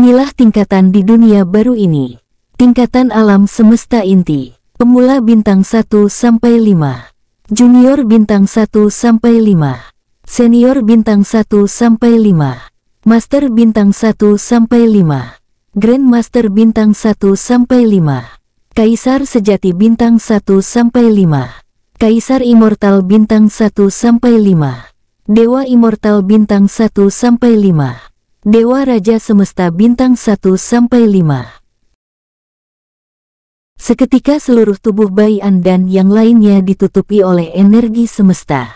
Inilah tingkatan di dunia baru ini. Tingkatan alam semesta inti. Pemula bintang 1 sampai 5. Junior bintang 1 sampai 5. Senior bintang 1 sampai 5. Master bintang 1 sampai 5. Grandmaster bintang 1 sampai 5. Kaisar sejati bintang 1 sampai 5. Kaisar immortal bintang 1 sampai 5. Dewa immortal bintang 1 sampai 5. Dewa Raja Semesta Bintang 1-5 Seketika seluruh tubuh bayi Andan yang lainnya ditutupi oleh energi semesta.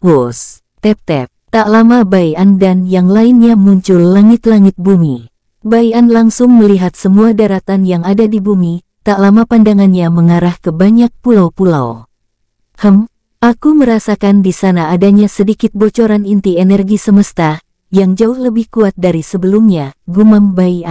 Wos, tep-tep, tak lama bayi Andan yang lainnya muncul langit-langit bumi. Bayi An langsung melihat semua daratan yang ada di bumi, tak lama pandangannya mengarah ke banyak pulau-pulau. Hem, aku merasakan di sana adanya sedikit bocoran inti energi semesta, yang jauh lebih kuat dari sebelumnya, gumam Bai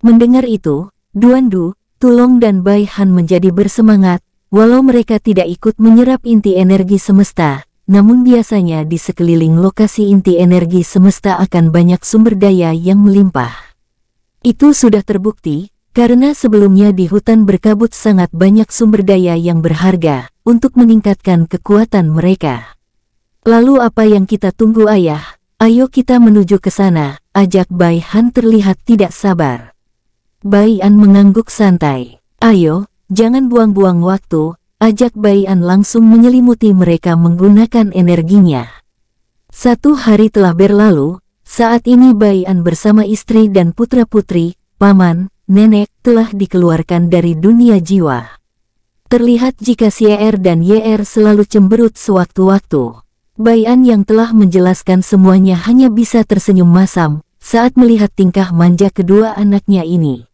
Mendengar itu, Duan Du, Tulong dan Bai Han menjadi bersemangat, walau mereka tidak ikut menyerap inti energi semesta, namun biasanya di sekeliling lokasi inti energi semesta akan banyak sumber daya yang melimpah. Itu sudah terbukti, karena sebelumnya di hutan berkabut sangat banyak sumber daya yang berharga untuk meningkatkan kekuatan mereka. Lalu apa yang kita tunggu ayah? Ayo kita menuju ke sana, ajak Bai Han terlihat tidak sabar. Bai An mengangguk santai. Ayo, jangan buang-buang waktu, ajak Bai An langsung menyelimuti mereka menggunakan energinya. Satu hari telah berlalu, saat ini Bai An bersama istri dan putra-putri, paman, nenek telah dikeluarkan dari dunia jiwa. Terlihat jika Sier dan Yer selalu cemberut sewaktu-waktu. Bayan yang telah menjelaskan semuanya hanya bisa tersenyum masam saat melihat tingkah manja kedua anaknya ini.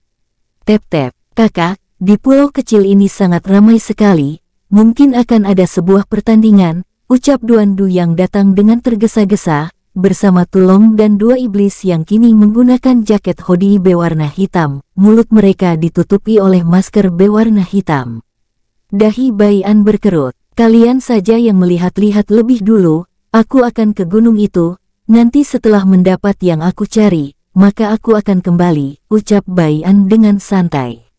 Tep-tep, kakak, di pulau kecil ini sangat ramai sekali, mungkin akan ada sebuah pertandingan, ucap Duandu yang datang dengan tergesa-gesa, bersama Tulong dan dua iblis yang kini menggunakan jaket hoodie berwarna hitam, mulut mereka ditutupi oleh masker berwarna hitam. Dahi Bayan berkerut. Kalian saja yang melihat-lihat lebih dulu, aku akan ke gunung itu, nanti setelah mendapat yang aku cari, maka aku akan kembali, ucap Bayan dengan santai.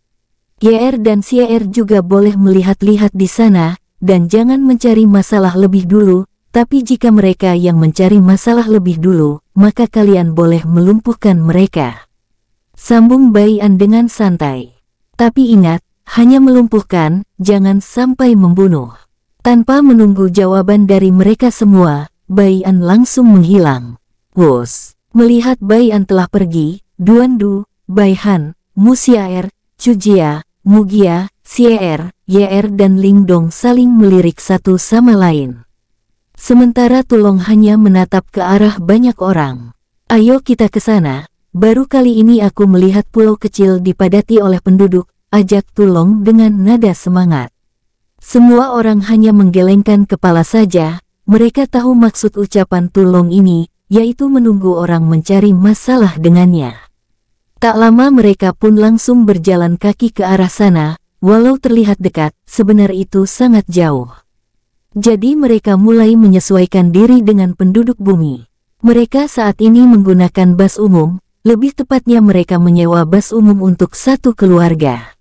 YR dan CR juga boleh melihat-lihat di sana, dan jangan mencari masalah lebih dulu, tapi jika mereka yang mencari masalah lebih dulu, maka kalian boleh melumpuhkan mereka. Sambung Bayan dengan santai. Tapi ingat, hanya melumpuhkan, jangan sampai membunuh. Tanpa menunggu jawaban dari mereka semua, Bayan langsung menghilang. Bos, melihat Bayan telah pergi, Duan Du, Bai Xiaer, Chu Jia, Cujia, Mugia, Sier, Yer dan Ling Dong saling melirik satu sama lain. Sementara Tulong hanya menatap ke arah banyak orang. Ayo kita ke sana, baru kali ini aku melihat pulau kecil dipadati oleh penduduk, ajak Tulong dengan nada semangat. Semua orang hanya menggelengkan kepala saja, mereka tahu maksud ucapan tulung ini, yaitu menunggu orang mencari masalah dengannya. Tak lama mereka pun langsung berjalan kaki ke arah sana, walau terlihat dekat, sebenarnya itu sangat jauh. Jadi mereka mulai menyesuaikan diri dengan penduduk bumi. Mereka saat ini menggunakan bas umum, lebih tepatnya mereka menyewa bas umum untuk satu keluarga.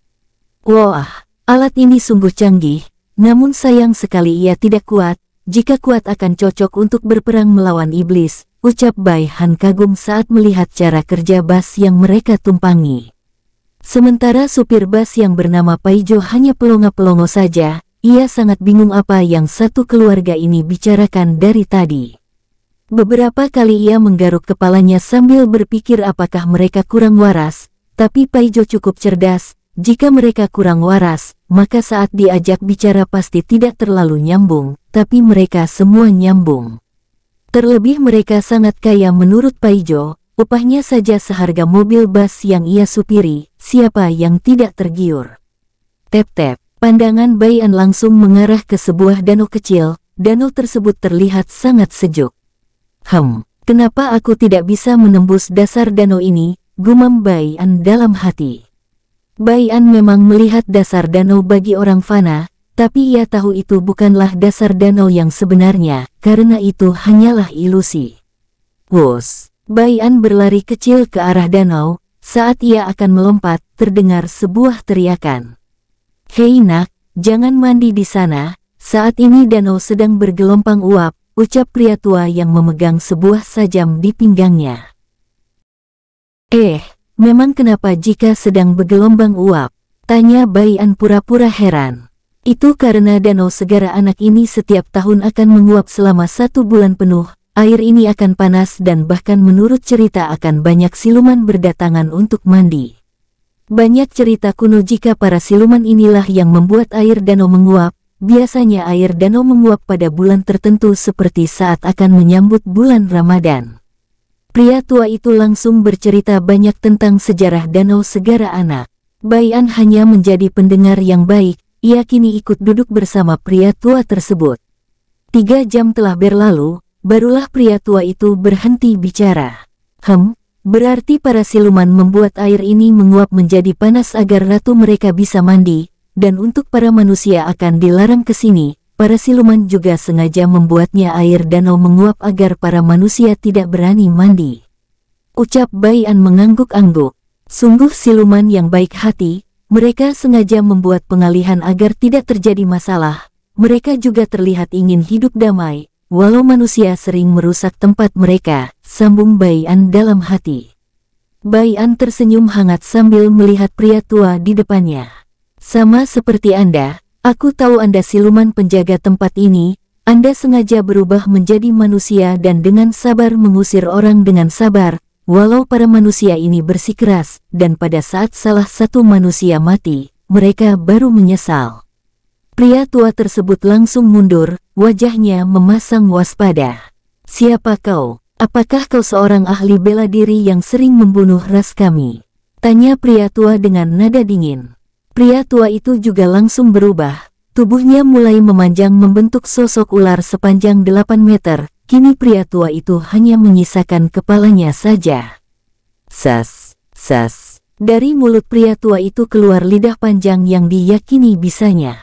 Wah, alat ini sungguh canggih, namun sayang sekali ia tidak kuat, jika kuat akan cocok untuk berperang melawan iblis, ucap Bai Han kagum saat melihat cara kerja bas yang mereka tumpangi. Sementara supir bas yang bernama Paijo hanya pelongo-pelongo saja, ia sangat bingung apa yang satu keluarga ini bicarakan dari tadi. Beberapa kali ia menggaruk kepalanya sambil berpikir apakah mereka kurang waras, tapi Paijo cukup cerdas, jika mereka kurang waras, maka saat diajak bicara pasti tidak terlalu nyambung, tapi mereka semua nyambung. Terlebih mereka sangat kaya menurut Paijo, upahnya saja seharga mobil bus yang ia supiri, siapa yang tidak tergiur. Tep-tep, pandangan Bayan langsung mengarah ke sebuah danau kecil, danau tersebut terlihat sangat sejuk. Hem, kenapa aku tidak bisa menembus dasar danau ini, gumam Bayan dalam hati. Bayan memang melihat dasar danau bagi orang fana, tapi ia tahu itu bukanlah dasar danau yang sebenarnya, karena itu hanyalah ilusi. Wos, Bayan berlari kecil ke arah danau, saat ia akan melompat, terdengar sebuah teriakan. Hei nak, jangan mandi di sana, saat ini danau sedang bergelombang uap, ucap pria tua yang memegang sebuah sajam di pinggangnya. Eh, Memang kenapa jika sedang bergelombang uap? Tanya Bayan pura-pura heran. Itu karena danau segara anak ini setiap tahun akan menguap selama satu bulan penuh, air ini akan panas dan bahkan menurut cerita akan banyak siluman berdatangan untuk mandi. Banyak cerita kuno jika para siluman inilah yang membuat air danau menguap, biasanya air danau menguap pada bulan tertentu seperti saat akan menyambut bulan Ramadan. Pria tua itu langsung bercerita banyak tentang sejarah Danau Segara Anak. Bayan hanya menjadi pendengar yang baik, ia kini ikut duduk bersama pria tua tersebut. Tiga jam telah berlalu, barulah pria tua itu berhenti bicara. Hem, berarti para siluman membuat air ini menguap menjadi panas agar ratu mereka bisa mandi, dan untuk para manusia akan dilarang ke sini, Para siluman juga sengaja membuatnya air danau menguap agar para manusia tidak berani mandi. Ucap Bayan mengangguk-angguk. Sungguh siluman yang baik hati, mereka sengaja membuat pengalihan agar tidak terjadi masalah. Mereka juga terlihat ingin hidup damai, walau manusia sering merusak tempat mereka, sambung Bayan dalam hati. Bayan tersenyum hangat sambil melihat pria tua di depannya. Sama seperti Anda, Aku tahu Anda siluman penjaga tempat ini, Anda sengaja berubah menjadi manusia dan dengan sabar mengusir orang dengan sabar, walau para manusia ini bersikeras, dan pada saat salah satu manusia mati, mereka baru menyesal. Pria tua tersebut langsung mundur, wajahnya memasang waspada. Siapa kau? Apakah kau seorang ahli bela diri yang sering membunuh ras kami? Tanya pria tua dengan nada dingin. Pria tua itu juga langsung berubah. Tubuhnya mulai memanjang membentuk sosok ular sepanjang 8 meter. Kini pria tua itu hanya menyisakan kepalanya saja. Sas, sas. Dari mulut pria tua itu keluar lidah panjang yang diyakini bisanya.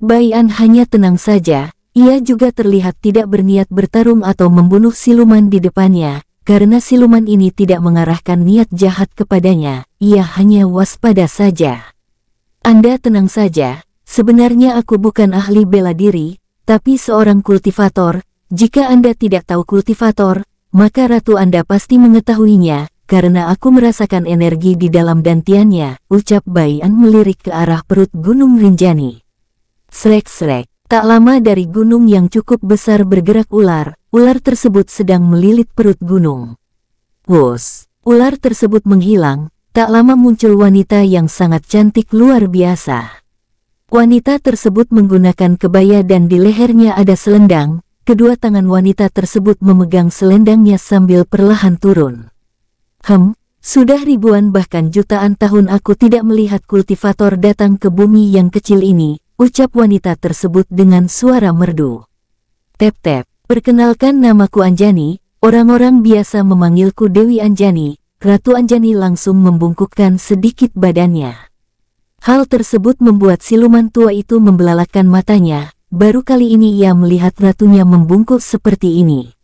Bayan hanya tenang saja, ia juga terlihat tidak berniat bertarung atau membunuh siluman di depannya, karena siluman ini tidak mengarahkan niat jahat kepadanya, ia hanya waspada saja. Anda tenang saja, sebenarnya aku bukan ahli bela diri, tapi seorang kultivator. Jika Anda tidak tahu kultivator, maka ratu Anda pasti mengetahuinya, karena aku merasakan energi di dalam dantiannya, ucap Bayan melirik ke arah perut Gunung Rinjani. Srek-srek, tak lama dari gunung yang cukup besar bergerak ular, ular tersebut sedang melilit perut gunung. Wos, ular tersebut menghilang, tak lama muncul wanita yang sangat cantik luar biasa. Wanita tersebut menggunakan kebaya dan di lehernya ada selendang, kedua tangan wanita tersebut memegang selendangnya sambil perlahan turun. Hem, sudah ribuan bahkan jutaan tahun aku tidak melihat kultivator datang ke bumi yang kecil ini, ucap wanita tersebut dengan suara merdu. Tep-tep, perkenalkan namaku Anjani, orang-orang biasa memanggilku Dewi Anjani, Ratu Anjani langsung membungkukkan sedikit badannya. Hal tersebut membuat siluman tua itu membelalakan matanya, baru kali ini ia melihat ratunya membungkuk seperti ini.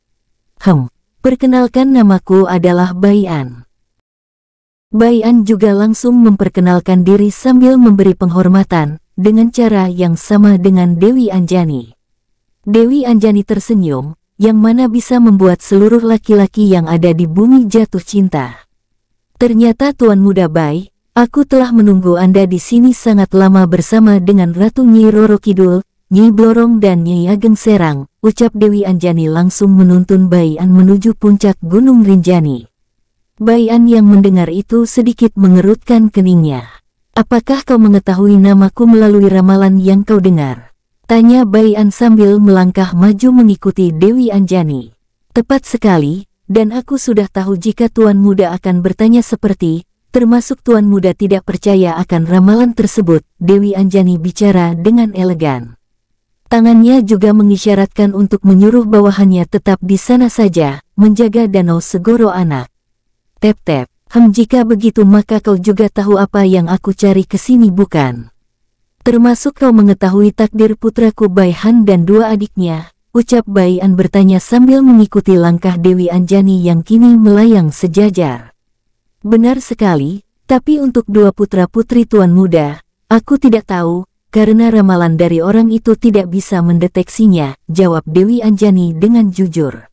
Hem, perkenalkan namaku adalah Bayan. Bayan juga langsung memperkenalkan diri sambil memberi penghormatan, dengan cara yang sama dengan Dewi Anjani. Dewi Anjani tersenyum, yang mana bisa membuat seluruh laki-laki yang ada di bumi jatuh cinta. Ternyata Tuan Muda Bai, aku telah menunggu Anda di sini sangat lama bersama dengan Ratu Nyi Roro Kidul, Nyi Blorong dan Nyi Ageng Serang, ucap Dewi Anjani langsung menuntun Bai An menuju puncak Gunung Rinjani. Bai An yang mendengar itu sedikit mengerutkan keningnya. Apakah kau mengetahui namaku melalui ramalan yang kau dengar? Tanya Bai An sambil melangkah maju mengikuti Dewi Anjani. Tepat sekali, dan aku sudah tahu jika Tuan Muda akan bertanya seperti, termasuk Tuan Muda tidak percaya akan ramalan tersebut, Dewi Anjani bicara dengan elegan. Tangannya juga mengisyaratkan untuk menyuruh bawahannya tetap di sana saja, menjaga danau segoro anak. Tep-tep, hem jika begitu maka kau juga tahu apa yang aku cari ke sini bukan? Termasuk kau mengetahui takdir putraku Baihan dan dua adiknya, ucap Bayan bertanya sambil mengikuti langkah Dewi Anjani yang kini melayang sejajar. Benar sekali, tapi untuk dua putra-putri tuan muda, aku tidak tahu, karena ramalan dari orang itu tidak bisa mendeteksinya, jawab Dewi Anjani dengan jujur.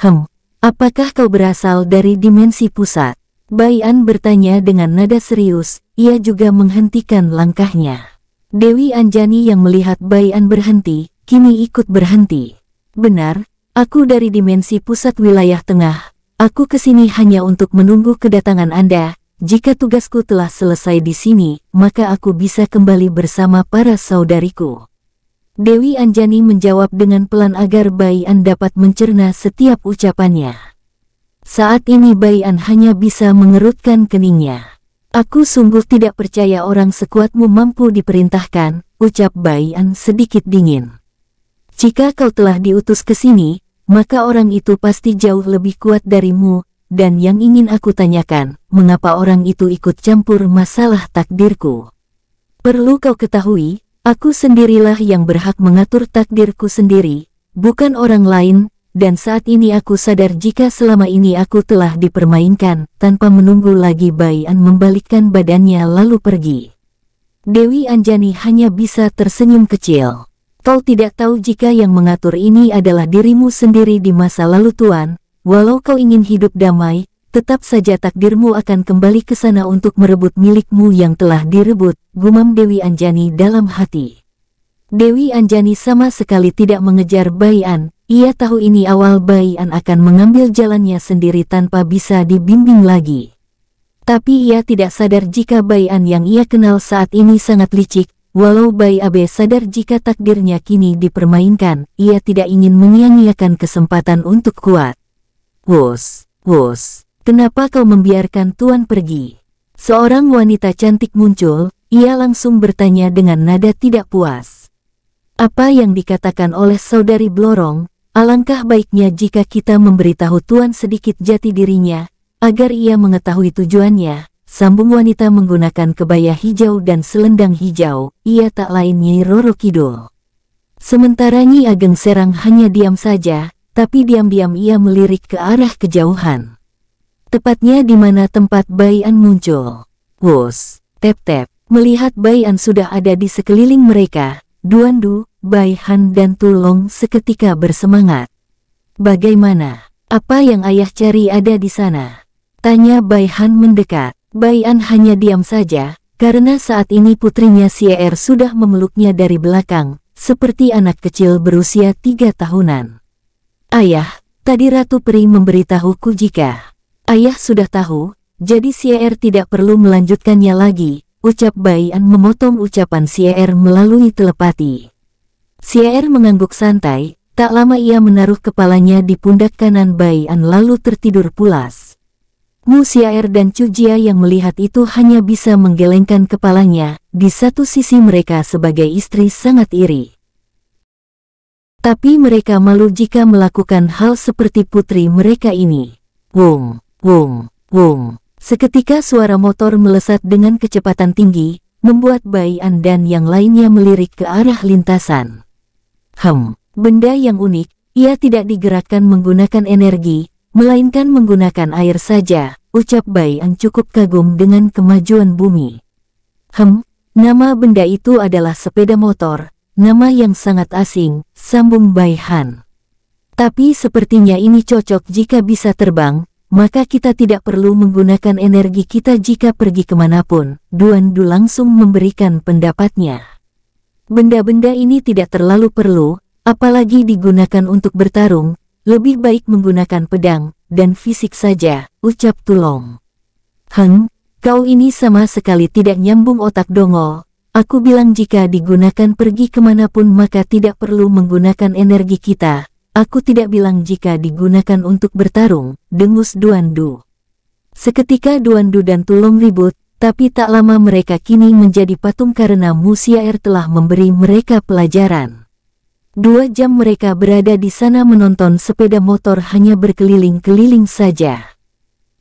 Hem, apakah kau berasal dari dimensi pusat? Bayan bertanya dengan nada serius, ia juga menghentikan langkahnya. Dewi Anjani yang melihat Bayan berhenti, kini ikut berhenti. Benar, aku dari dimensi pusat wilayah tengah. Aku kesini hanya untuk menunggu kedatangan Anda. Jika tugasku telah selesai di sini, maka aku bisa kembali bersama para saudariku. Dewi Anjani menjawab dengan pelan agar Bai An dapat mencerna setiap ucapannya. Saat ini Bai An hanya bisa mengerutkan keningnya. Aku sungguh tidak percaya orang sekuatmu mampu diperintahkan, ucap Bai An sedikit dingin. Jika kau telah diutus ke sini, maka orang itu pasti jauh lebih kuat darimu, dan yang ingin aku tanyakan, mengapa orang itu ikut campur masalah takdirku? Perlu kau ketahui, aku sendirilah yang berhak mengatur takdirku sendiri, bukan orang lain, dan saat ini aku sadar jika selama ini aku telah dipermainkan, tanpa menunggu lagi Bayan membalikkan badannya lalu pergi. Dewi Anjani hanya bisa tersenyum kecil. Tol tidak tahu jika yang mengatur ini adalah dirimu sendiri di masa lalu Tuan, walau kau ingin hidup damai, tetap saja takdirmu akan kembali ke sana untuk merebut milikmu yang telah direbut, gumam Dewi Anjani dalam hati. Dewi Anjani sama sekali tidak mengejar Bayan, ia tahu ini awal Bayan akan mengambil jalannya sendiri tanpa bisa dibimbing lagi. Tapi ia tidak sadar jika Bayan yang ia kenal saat ini sangat licik, Walau Bai Abe sadar jika takdirnya kini dipermainkan, ia tidak ingin menyia-nyiakan kesempatan untuk kuat. Wos, wos, kenapa kau membiarkan Tuan pergi? Seorang wanita cantik muncul, ia langsung bertanya dengan nada tidak puas. Apa yang dikatakan oleh saudari Blorong, alangkah baiknya jika kita memberitahu Tuan sedikit jati dirinya, agar ia mengetahui tujuannya, sambung wanita menggunakan kebaya hijau dan selendang hijau, ia tak lain Nyi Roro Kidul. Sementara Nyi Ageng Serang hanya diam saja, tapi diam-diam ia melirik ke arah kejauhan. Tepatnya di mana tempat Bayan muncul. Wos, tep-tep, melihat Bayan sudah ada di sekeliling mereka, Duandu, Han dan Tulong seketika bersemangat. Bagaimana? Apa yang ayah cari ada di sana? Tanya Bai Han mendekat. Bayan hanya diam saja, karena saat ini putrinya Sier sudah memeluknya dari belakang, seperti anak kecil berusia tiga tahunan. Ayah, tadi Ratu Peri memberitahuku jika ayah sudah tahu, jadi Sier tidak perlu melanjutkannya lagi, ucap Bayan memotong ucapan Sier melalui telepati. Sier mengangguk santai, tak lama ia menaruh kepalanya di pundak kanan Bayan lalu tertidur pulas. Mu Xiaer dan Chu Jia yang melihat itu hanya bisa menggelengkan kepalanya, di satu sisi mereka sebagai istri sangat iri. Tapi mereka malu jika melakukan hal seperti putri mereka ini. Wong, wong, wong. Seketika suara motor melesat dengan kecepatan tinggi, membuat Bai An dan yang lainnya melirik ke arah lintasan. Hem, benda yang unik, ia tidak digerakkan menggunakan energi, melainkan menggunakan air saja, ucap Bai Ang cukup kagum dengan kemajuan bumi. Hem, nama benda itu adalah sepeda motor, nama yang sangat asing, sambung Bai Han. Tapi sepertinya ini cocok jika bisa terbang, maka kita tidak perlu menggunakan energi kita jika pergi kemanapun, Duan Du langsung memberikan pendapatnya. Benda-benda ini tidak terlalu perlu, apalagi digunakan untuk bertarung, lebih baik menggunakan pedang dan fisik saja, ucap Tulong. Heng, kau ini sama sekali tidak nyambung otak dongol. Aku bilang jika digunakan pergi kemanapun maka tidak perlu menggunakan energi kita. Aku tidak bilang jika digunakan untuk bertarung, dengus Duandu. Seketika Duandu dan Tulong ribut, tapi tak lama mereka kini menjadi patung karena Air telah memberi mereka pelajaran. Dua jam mereka berada di sana menonton sepeda motor hanya berkeliling-keliling saja.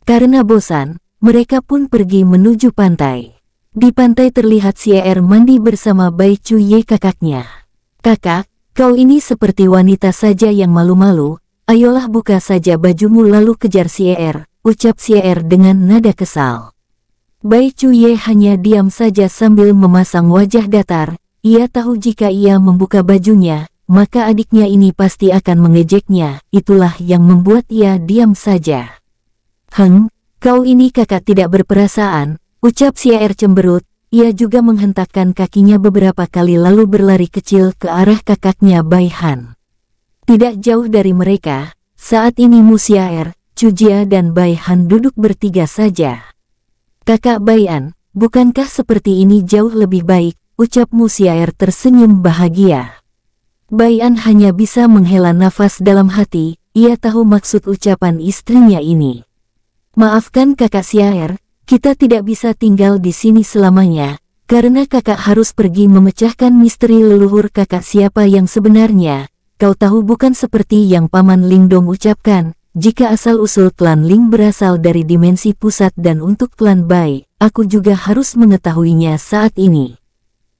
Karena bosan, mereka pun pergi menuju pantai. Di pantai terlihat si er mandi bersama Bai Chu Ye kakaknya. Kakak, kau ini seperti wanita saja yang malu-malu, ayolah buka saja bajumu lalu kejar si er ucap si er dengan nada kesal. Bai Chu Ye hanya diam saja sambil memasang wajah datar, ia tahu jika ia membuka bajunya, maka adiknya ini pasti akan mengejeknya, itulah yang membuat ia diam saja. Heng, kau ini kakak tidak berperasaan, ucap si air cemberut, ia juga menghentakkan kakinya beberapa kali lalu berlari kecil ke arah kakaknya Baihan. Tidak jauh dari mereka, saat ini Musiaer, Cujia dan Baihan duduk bertiga saja. Kakak Baihan, bukankah seperti ini jauh lebih baik, ucap Musiaer tersenyum bahagia. Bayan hanya bisa menghela nafas dalam hati, ia tahu maksud ucapan istrinya ini. Maafkan kakak Siaer, kita tidak bisa tinggal di sini selamanya, karena kakak harus pergi memecahkan misteri leluhur kakak siapa yang sebenarnya. Kau tahu bukan seperti yang Paman Lingdong ucapkan, jika asal-usul klan Ling berasal dari dimensi pusat dan untuk klan Bai, aku juga harus mengetahuinya saat ini.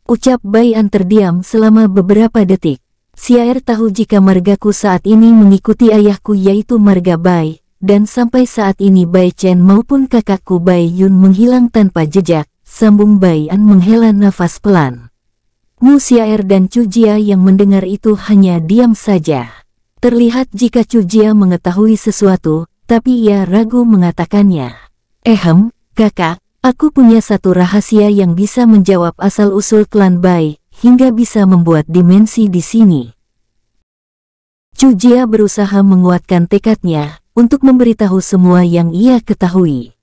Ucap Bai An terdiam selama beberapa detik. Siar tahu jika margaku saat ini mengikuti ayahku yaitu marga Bai, dan sampai saat ini Bai Chen maupun kakakku Bai Yun menghilang tanpa jejak, sambung Bai An menghela nafas pelan. Mu Siar dan Chu Jia yang mendengar itu hanya diam saja. Terlihat jika Chu Jia mengetahui sesuatu, tapi ia ragu mengatakannya. Ehem, eh, kakak, aku punya satu rahasia yang bisa menjawab asal-usul klan Bai, hingga bisa membuat dimensi di sini. Cujia berusaha menguatkan tekadnya untuk memberitahu semua yang ia ketahui.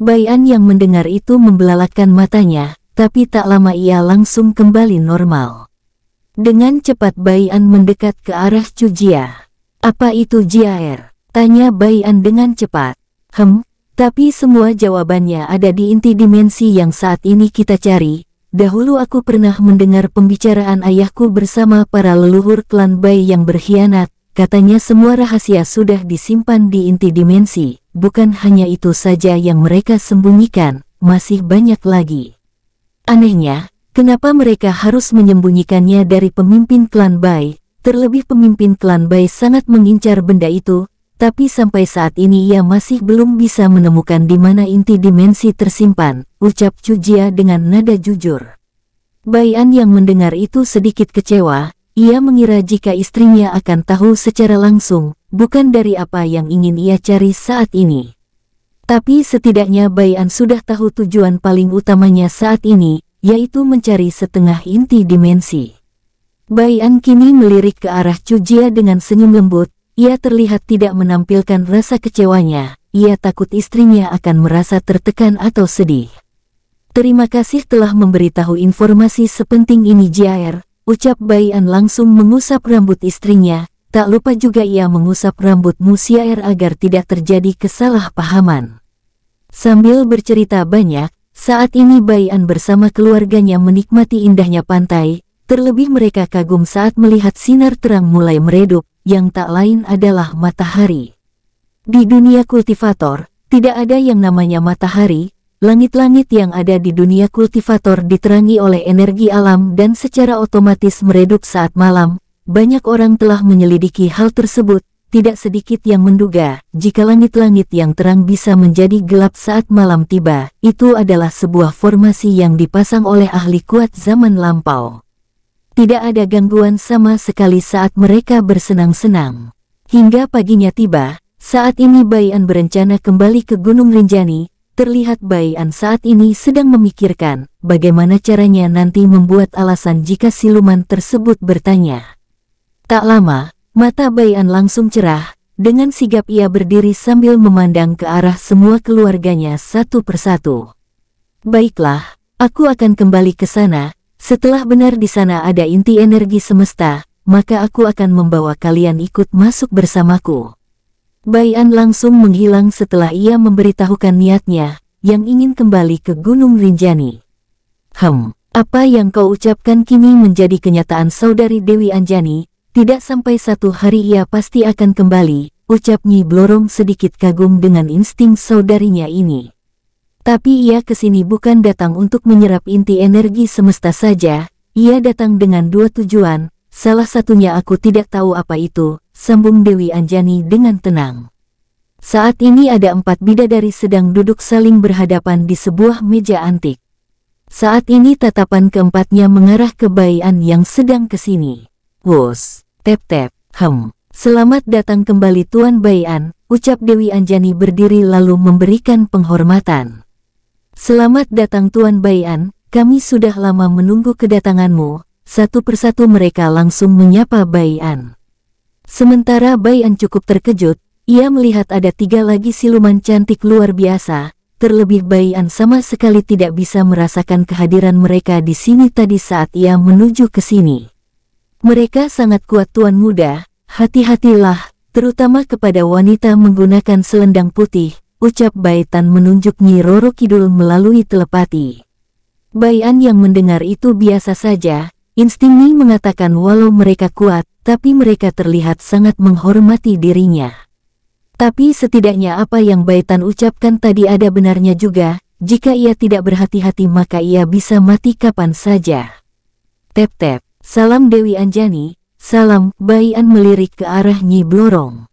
Bayan yang mendengar itu membelalakan matanya, tapi tak lama ia langsung kembali normal. Dengan cepat Bayan mendekat ke arah Cujia. Apa itu Er? Tanya Bayan dengan cepat. Hem, tapi semua jawabannya ada di inti dimensi yang saat ini kita cari, Dahulu aku pernah mendengar pembicaraan ayahku bersama para leluhur klan Bai yang berkhianat, katanya semua rahasia sudah disimpan di inti dimensi, bukan hanya itu saja yang mereka sembunyikan, masih banyak lagi. Anehnya, kenapa mereka harus menyembunyikannya dari pemimpin klan Bai, terlebih pemimpin klan Bai sangat mengincar benda itu, tapi sampai saat ini ia masih belum bisa menemukan di mana inti dimensi tersimpan, ucap Cujia dengan nada jujur. Bayan yang mendengar itu sedikit kecewa, ia mengira jika istrinya akan tahu secara langsung, bukan dari apa yang ingin ia cari saat ini. Tapi setidaknya Bayan sudah tahu tujuan paling utamanya saat ini, yaitu mencari setengah inti dimensi. Bayan kini melirik ke arah Cujia dengan senyum lembut, ia terlihat tidak menampilkan rasa kecewanya, ia takut istrinya akan merasa tertekan atau sedih. Terima kasih telah memberitahu informasi sepenting ini Jair. ucap Bayan langsung mengusap rambut istrinya, tak lupa juga ia mengusap rambut Musiair er agar tidak terjadi kesalahpahaman. Sambil bercerita banyak, saat ini Bayan bersama keluarganya menikmati indahnya pantai, Terlebih mereka kagum saat melihat sinar terang mulai meredup, yang tak lain adalah matahari. Di dunia kultivator, tidak ada yang namanya matahari, langit-langit yang ada di dunia kultivator diterangi oleh energi alam dan secara otomatis meredup saat malam. Banyak orang telah menyelidiki hal tersebut, tidak sedikit yang menduga jika langit-langit yang terang bisa menjadi gelap saat malam tiba. Itu adalah sebuah formasi yang dipasang oleh ahli kuat zaman lampau. Tidak ada gangguan sama sekali saat mereka bersenang-senang. Hingga paginya tiba, saat ini Bayan berencana kembali ke Gunung Rinjani. Terlihat Bayan saat ini sedang memikirkan bagaimana caranya nanti membuat alasan jika siluman tersebut bertanya. Tak lama, mata Bayan langsung cerah. Dengan sigap ia berdiri sambil memandang ke arah semua keluarganya satu persatu. Baiklah, aku akan kembali ke sana, setelah benar di sana ada inti energi semesta, maka aku akan membawa kalian ikut masuk bersamaku. Bayan langsung menghilang setelah ia memberitahukan niatnya, yang ingin kembali ke Gunung Rinjani. Hem, apa yang kau ucapkan kini menjadi kenyataan saudari Dewi Anjani, tidak sampai satu hari ia pasti akan kembali, ucap Nyi Blorong sedikit kagum dengan insting saudarinya ini. Tapi ia kesini bukan datang untuk menyerap inti energi semesta saja, ia datang dengan dua tujuan, salah satunya aku tidak tahu apa itu, sambung Dewi Anjani dengan tenang. Saat ini ada empat bidadari sedang duduk saling berhadapan di sebuah meja antik. Saat ini tatapan keempatnya mengarah ke Bayan yang sedang kesini. Wos, tep-tep, hem, selamat datang kembali Tuan Bayan, ucap Dewi Anjani berdiri lalu memberikan penghormatan. Selamat datang Tuan Bayan. kami sudah lama menunggu kedatanganmu. Satu persatu mereka langsung menyapa Bayan. Sementara Bayan cukup terkejut, ia melihat ada tiga lagi siluman cantik luar biasa, terlebih Bayan sama sekali tidak bisa merasakan kehadiran mereka di sini tadi saat ia menuju ke sini. Mereka sangat kuat Tuan Muda, hati-hatilah, terutama kepada wanita menggunakan selendang putih, ucap Baitan menunjuk Nyi Roro Kidul melalui telepati. Bayan yang mendengar itu biasa saja, instingnya mengatakan walau mereka kuat, tapi mereka terlihat sangat menghormati dirinya. Tapi setidaknya apa yang Baitan ucapkan tadi ada benarnya juga, jika ia tidak berhati-hati maka ia bisa mati kapan saja. Tep-tep, salam Dewi Anjani, salam Bayan melirik ke arah Nyi Blorong.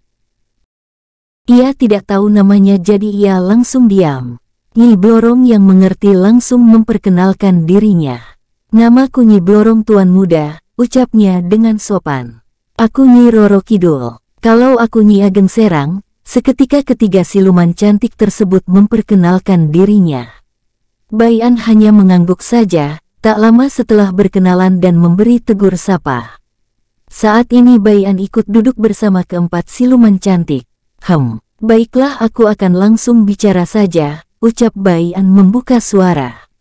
Ia tidak tahu namanya jadi ia langsung diam. Nyi Blorong yang mengerti langsung memperkenalkan dirinya. Namaku Nyi Blorong Tuan Muda, ucapnya dengan sopan. Aku Nyi Roro Kidul. Kalau aku Nyi Ageng Serang, Seketika ketiga siluman cantik tersebut memperkenalkan dirinya. Bayan hanya mengangguk saja, tak lama setelah berkenalan dan memberi tegur sapa. Saat ini Bayan ikut duduk bersama keempat siluman cantik. Hem, baiklah aku akan langsung bicara saja, ucap Bayan membuka suara.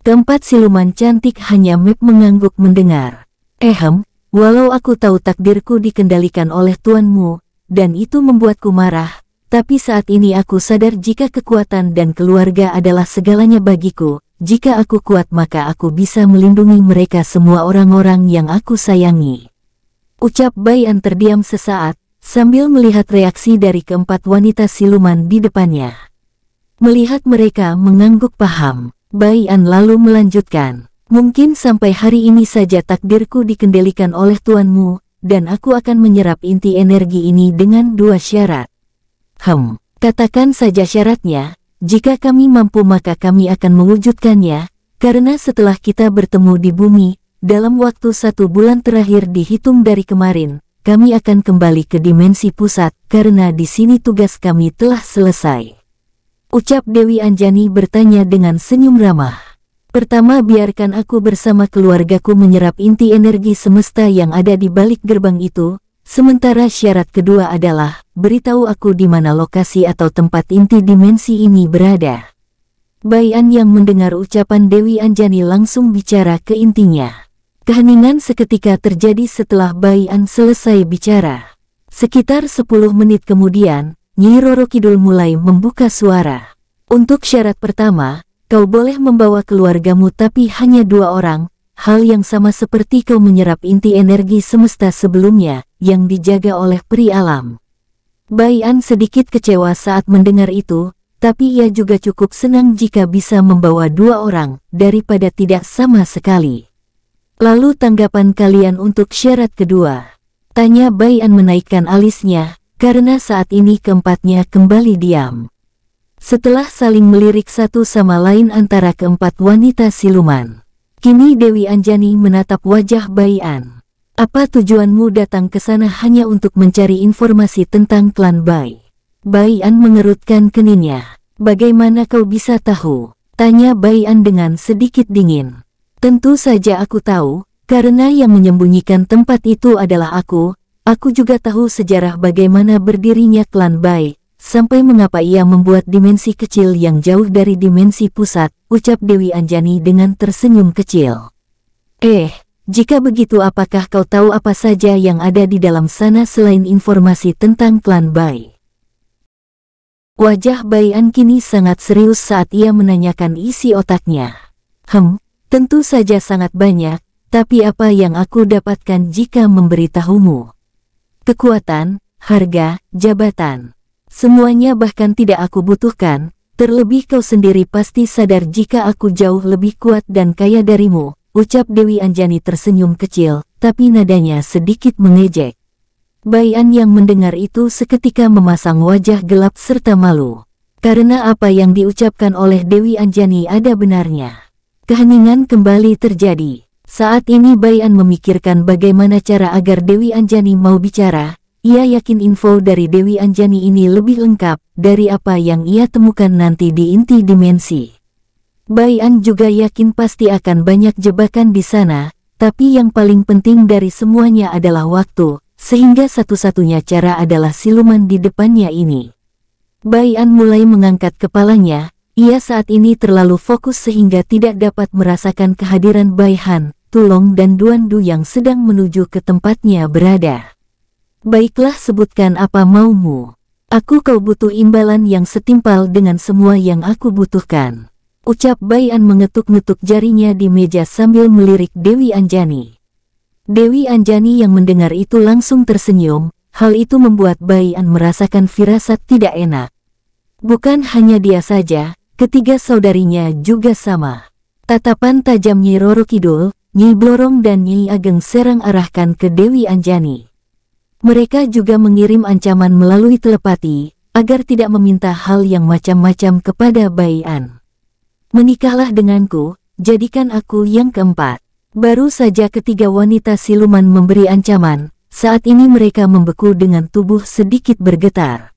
Tempat siluman cantik hanya Mep mengangguk mendengar. Ehem, walau aku tahu takdirku dikendalikan oleh tuanmu, dan itu membuatku marah, tapi saat ini aku sadar jika kekuatan dan keluarga adalah segalanya bagiku, jika aku kuat maka aku bisa melindungi mereka semua orang-orang yang aku sayangi. Ucap Bayan terdiam sesaat, sambil melihat reaksi dari keempat wanita siluman di depannya. Melihat mereka mengangguk paham, Bai An lalu melanjutkan, Mungkin sampai hari ini saja takdirku dikendalikan oleh tuanmu, dan aku akan menyerap inti energi ini dengan dua syarat. Hem, katakan saja syaratnya, jika kami mampu maka kami akan mewujudkannya, karena setelah kita bertemu di bumi, dalam waktu satu bulan terakhir dihitung dari kemarin, kami akan kembali ke dimensi pusat karena di sini tugas kami telah selesai. Ucap Dewi Anjani bertanya dengan senyum ramah. Pertama biarkan aku bersama keluargaku menyerap inti energi semesta yang ada di balik gerbang itu, Sementara syarat kedua adalah, beritahu aku di mana lokasi atau tempat inti dimensi ini berada. Bayan yang mendengar ucapan Dewi Anjani langsung bicara ke intinya. Keheningan seketika terjadi setelah Bai An selesai bicara. Sekitar 10 menit kemudian, Nyi Roro Kidul mulai membuka suara. Untuk syarat pertama, kau boleh membawa keluargamu tapi hanya dua orang, hal yang sama seperti kau menyerap inti energi semesta sebelumnya, yang dijaga oleh peri alam. Bai An sedikit kecewa saat mendengar itu, tapi ia juga cukup senang jika bisa membawa dua orang, daripada tidak sama sekali. Lalu tanggapan kalian untuk syarat kedua? Tanya Bayan menaikkan alisnya, karena saat ini keempatnya kembali diam. Setelah saling melirik satu sama lain antara keempat wanita siluman, kini Dewi Anjani menatap wajah Bayan. Apa tujuanmu datang ke sana hanya untuk mencari informasi tentang klan Bai? Bayan mengerutkan keningnya. Bagaimana kau bisa tahu? Tanya Bayan dengan sedikit dingin. Tentu saja aku tahu, karena yang menyembunyikan tempat itu adalah aku, aku juga tahu sejarah bagaimana berdirinya klan Bai, sampai mengapa ia membuat dimensi kecil yang jauh dari dimensi pusat, ucap Dewi Anjani dengan tersenyum kecil. Eh, jika begitu apakah kau tahu apa saja yang ada di dalam sana selain informasi tentang klan Bai? Wajah Bai An kini sangat serius saat ia menanyakan isi otaknya. Hem, Tentu saja sangat banyak, tapi apa yang aku dapatkan jika memberitahumu? Kekuatan, harga, jabatan. Semuanya bahkan tidak aku butuhkan, terlebih kau sendiri pasti sadar jika aku jauh lebih kuat dan kaya darimu, ucap Dewi Anjani tersenyum kecil, tapi nadanya sedikit mengejek. Bayan yang mendengar itu seketika memasang wajah gelap serta malu, karena apa yang diucapkan oleh Dewi Anjani ada benarnya. Keheningan kembali terjadi. Saat ini Bayan memikirkan bagaimana cara agar Dewi Anjani mau bicara. Ia yakin info dari Dewi Anjani ini lebih lengkap dari apa yang ia temukan nanti di inti dimensi. Bayan juga yakin pasti akan banyak jebakan di sana, tapi yang paling penting dari semuanya adalah waktu, sehingga satu-satunya cara adalah siluman di depannya ini. Bayan mulai mengangkat kepalanya, ia saat ini terlalu fokus sehingga tidak dapat merasakan kehadiran Bai Han, Tulong dan Duan Du yang sedang menuju ke tempatnya berada. Baiklah sebutkan apa maumu. Aku kau butuh imbalan yang setimpal dengan semua yang aku butuhkan. Ucap Bai An mengetuk-ngetuk jarinya di meja sambil melirik Dewi Anjani. Dewi Anjani yang mendengar itu langsung tersenyum, hal itu membuat Bai An merasakan firasat tidak enak. Bukan hanya dia saja, Ketiga saudarinya juga sama. Tatapan tajam Nyi Roro Kidul, Nyi Blorong dan Nyi Ageng Serang arahkan ke Dewi Anjani. Mereka juga mengirim ancaman melalui telepati, agar tidak meminta hal yang macam-macam kepada Bayan. Menikahlah denganku, jadikan aku yang keempat. Baru saja ketiga wanita siluman memberi ancaman, saat ini mereka membeku dengan tubuh sedikit bergetar.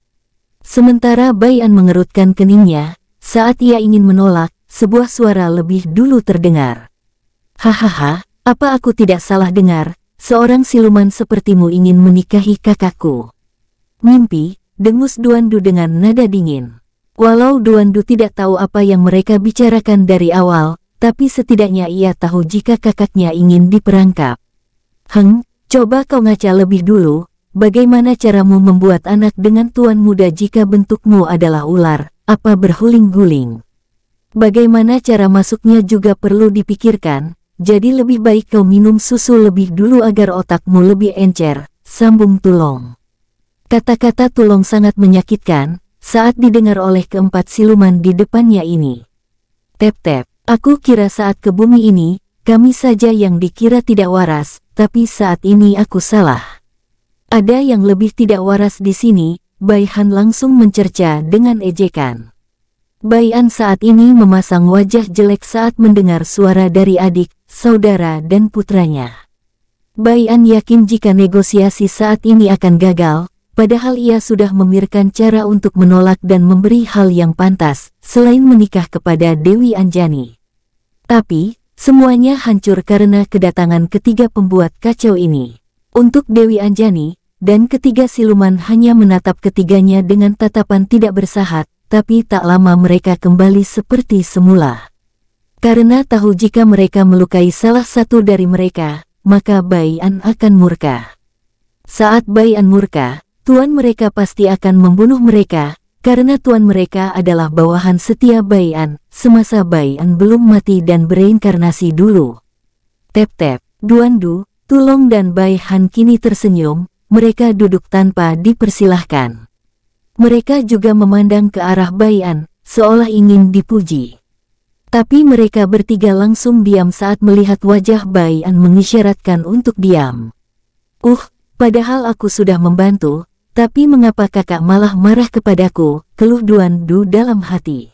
Sementara Bayan mengerutkan keningnya, saat ia ingin menolak, sebuah suara lebih dulu terdengar. Hahaha, apa aku tidak salah dengar, seorang siluman sepertimu ingin menikahi kakakku. Mimpi, dengus Duandu dengan nada dingin. Walau Duandu tidak tahu apa yang mereka bicarakan dari awal, tapi setidaknya ia tahu jika kakaknya ingin diperangkap. Heng, coba kau ngaca lebih dulu, bagaimana caramu membuat anak dengan tuan muda jika bentukmu adalah ular, apa berhuling-guling. Bagaimana cara masuknya juga perlu dipikirkan, jadi lebih baik kau minum susu lebih dulu agar otakmu lebih encer, sambung tulong. Kata-kata tulong sangat menyakitkan, saat didengar oleh keempat siluman di depannya ini. Tep-tep, aku kira saat ke bumi ini, kami saja yang dikira tidak waras, tapi saat ini aku salah. Ada yang lebih tidak waras di sini, Bai Han langsung mencerca dengan ejekan. Bai An saat ini memasang wajah jelek saat mendengar suara dari adik, saudara dan putranya. Bai An yakin jika negosiasi saat ini akan gagal, padahal ia sudah memikirkan cara untuk menolak dan memberi hal yang pantas, selain menikah kepada Dewi Anjani. Tapi, semuanya hancur karena kedatangan ketiga pembuat kacau ini. Untuk Dewi Anjani, dan ketiga siluman hanya menatap ketiganya dengan tatapan tidak bersahat, tapi tak lama mereka kembali seperti semula. Karena tahu jika mereka melukai salah satu dari mereka, maka Bayan akan murka. Saat Bayan murka, tuan mereka pasti akan membunuh mereka, karena tuan mereka adalah bawahan setia Bayan, semasa Bayan belum mati dan bereinkarnasi dulu. Tep-tep, du, Tulong dan Bai Han kini tersenyum, mereka duduk tanpa dipersilahkan. Mereka juga memandang ke arah Bayan, seolah ingin dipuji. Tapi mereka bertiga langsung diam saat melihat wajah Bayan mengisyaratkan untuk diam. Uh, padahal aku sudah membantu, tapi mengapa kakak malah marah kepadaku, keluh Duan Du dalam hati.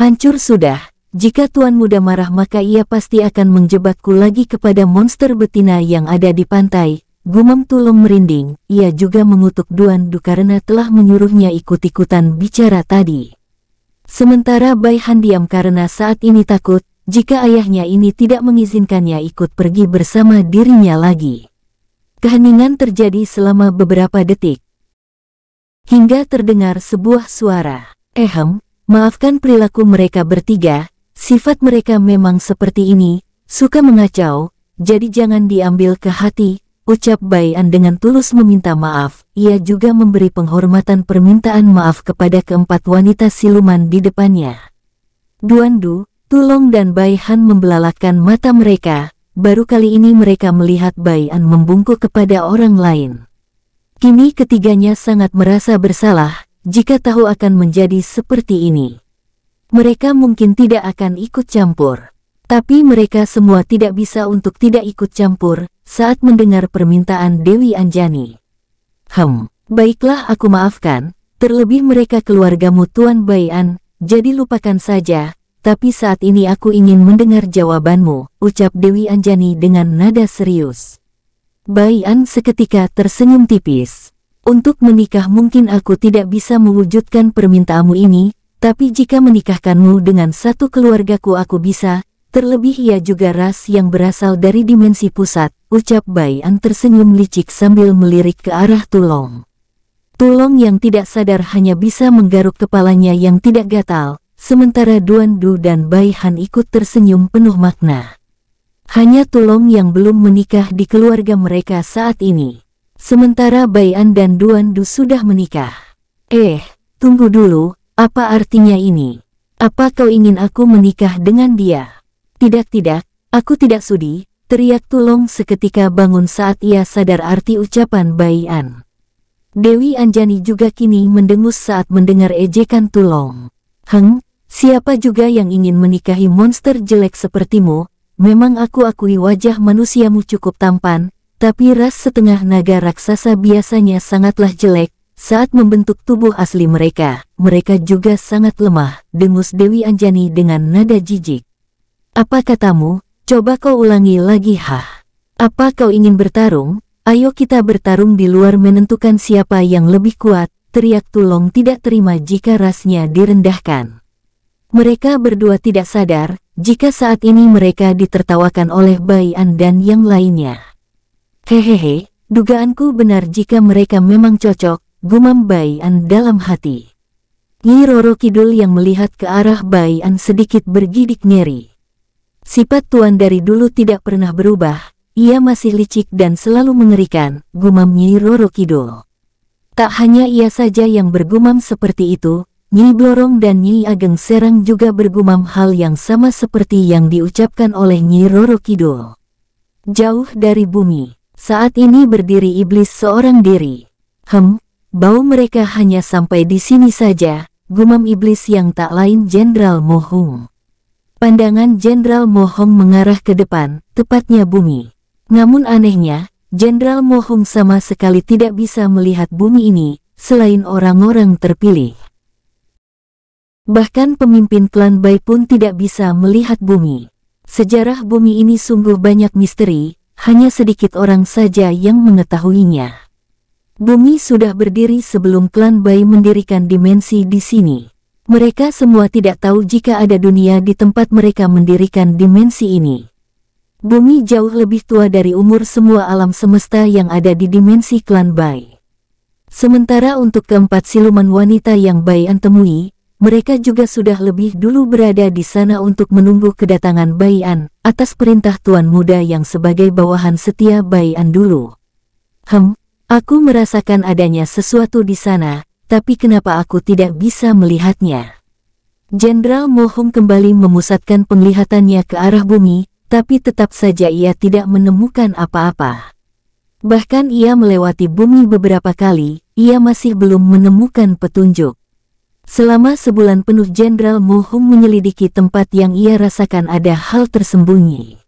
Hancur sudah, jika Tuan Muda marah maka ia pasti akan menjebatku lagi kepada monster betina yang ada di pantai, Gumam Tulung merinding, ia juga mengutuk Duan Du karena telah menyuruhnya ikut-ikutan bicara tadi. Sementara Bai Han diam karena saat ini takut, jika ayahnya ini tidak mengizinkannya ikut pergi bersama dirinya lagi. Keheningan terjadi selama beberapa detik. Hingga terdengar sebuah suara, Ehem, maafkan perilaku mereka bertiga, sifat mereka memang seperti ini, suka mengacau, jadi jangan diambil ke hati, Ucap Baian dengan tulus meminta maaf, ia juga memberi penghormatan permintaan maaf kepada keempat wanita siluman di depannya. Duandu, Tulong dan Baihan membelalakan mata mereka, baru kali ini mereka melihat Baian membungkuk kepada orang lain. Kini ketiganya sangat merasa bersalah, jika tahu akan menjadi seperti ini. Mereka mungkin tidak akan ikut campur. Tapi mereka semua tidak bisa untuk tidak ikut campur, saat mendengar permintaan Dewi Anjani. Hem, baiklah aku maafkan, terlebih mereka keluargamu Tuan Bayan, jadi lupakan saja, tapi saat ini aku ingin mendengar jawabanmu, ucap Dewi Anjani dengan nada serius. Bayan seketika tersenyum tipis. Untuk menikah mungkin aku tidak bisa mewujudkan permintaanmu ini, tapi jika menikahkanmu dengan satu keluargaku aku bisa, Terlebih ia juga ras yang berasal dari dimensi pusat, ucap Bai Bayan tersenyum licik sambil melirik ke arah Tulong. Tulong yang tidak sadar hanya bisa menggaruk kepalanya yang tidak gatal, sementara Duan Du dan Bai Han ikut tersenyum penuh makna. Hanya Tulong yang belum menikah di keluarga mereka saat ini. Sementara Bai An dan Duan Du sudah menikah. Eh, tunggu dulu, apa artinya ini? Apa kau ingin aku menikah dengan dia? Tidak tidak, aku tidak sudi, teriak Tulong seketika bangun saat ia sadar arti ucapan An. Dewi Anjani juga kini mendengus saat mendengar ejekan Tulong. Heng, siapa juga yang ingin menikahi monster jelek sepertimu, memang aku akui wajah manusiamu cukup tampan, tapi ras setengah naga raksasa biasanya sangatlah jelek, saat membentuk tubuh asli mereka, mereka juga sangat lemah, dengus Dewi Anjani dengan nada jijik. Apa katamu? Coba kau ulangi lagi hah. Apa kau ingin bertarung? Ayo kita bertarung di luar menentukan siapa yang lebih kuat, teriak Tulong tidak terima jika rasnya direndahkan. Mereka berdua tidak sadar jika saat ini mereka ditertawakan oleh Bayan dan yang lainnya. Hehehe, dugaanku benar jika mereka memang cocok, gumam Bayan dalam hati. Nyi Roro Kidul yang melihat ke arah Bayan sedikit bergidik nyeri. Sifat Tuan dari dulu tidak pernah berubah, ia masih licik dan selalu mengerikan, gumam Nyi Roro Kidul. Tak hanya ia saja yang bergumam seperti itu, Nyi Blorong dan Nyi Ageng Serang juga bergumam hal yang sama seperti yang diucapkan oleh Nyi Roro Kidul. Jauh dari bumi, saat ini berdiri iblis seorang diri. Hem, bau mereka hanya sampai di sini saja, gumam iblis yang tak lain Jenderal Mohung. Pandangan Jenderal Mohong mengarah ke depan, tepatnya bumi. Namun anehnya, Jenderal Mohong sama sekali tidak bisa melihat bumi ini, selain orang-orang terpilih. Bahkan pemimpin klan Bai pun tidak bisa melihat bumi. Sejarah bumi ini sungguh banyak misteri, hanya sedikit orang saja yang mengetahuinya. Bumi sudah berdiri sebelum klan Bai mendirikan dimensi di sini. Mereka semua tidak tahu jika ada dunia di tempat mereka mendirikan dimensi ini. Bumi jauh lebih tua dari umur semua alam semesta yang ada di dimensi klan Bai. Sementara untuk keempat siluman wanita yang Bai temui, mereka juga sudah lebih dulu berada di sana untuk menunggu kedatangan Baian atas perintah Tuan Muda yang sebagai bawahan setia Baian dulu. Hem, aku merasakan adanya sesuatu di sana, tapi kenapa aku tidak bisa melihatnya? Jenderal Mohong kembali memusatkan penglihatannya ke arah bumi, tapi tetap saja ia tidak menemukan apa-apa. Bahkan ia melewati bumi beberapa kali, ia masih belum menemukan petunjuk. Selama sebulan penuh Jenderal Mohong menyelidiki tempat yang ia rasakan ada hal tersembunyi.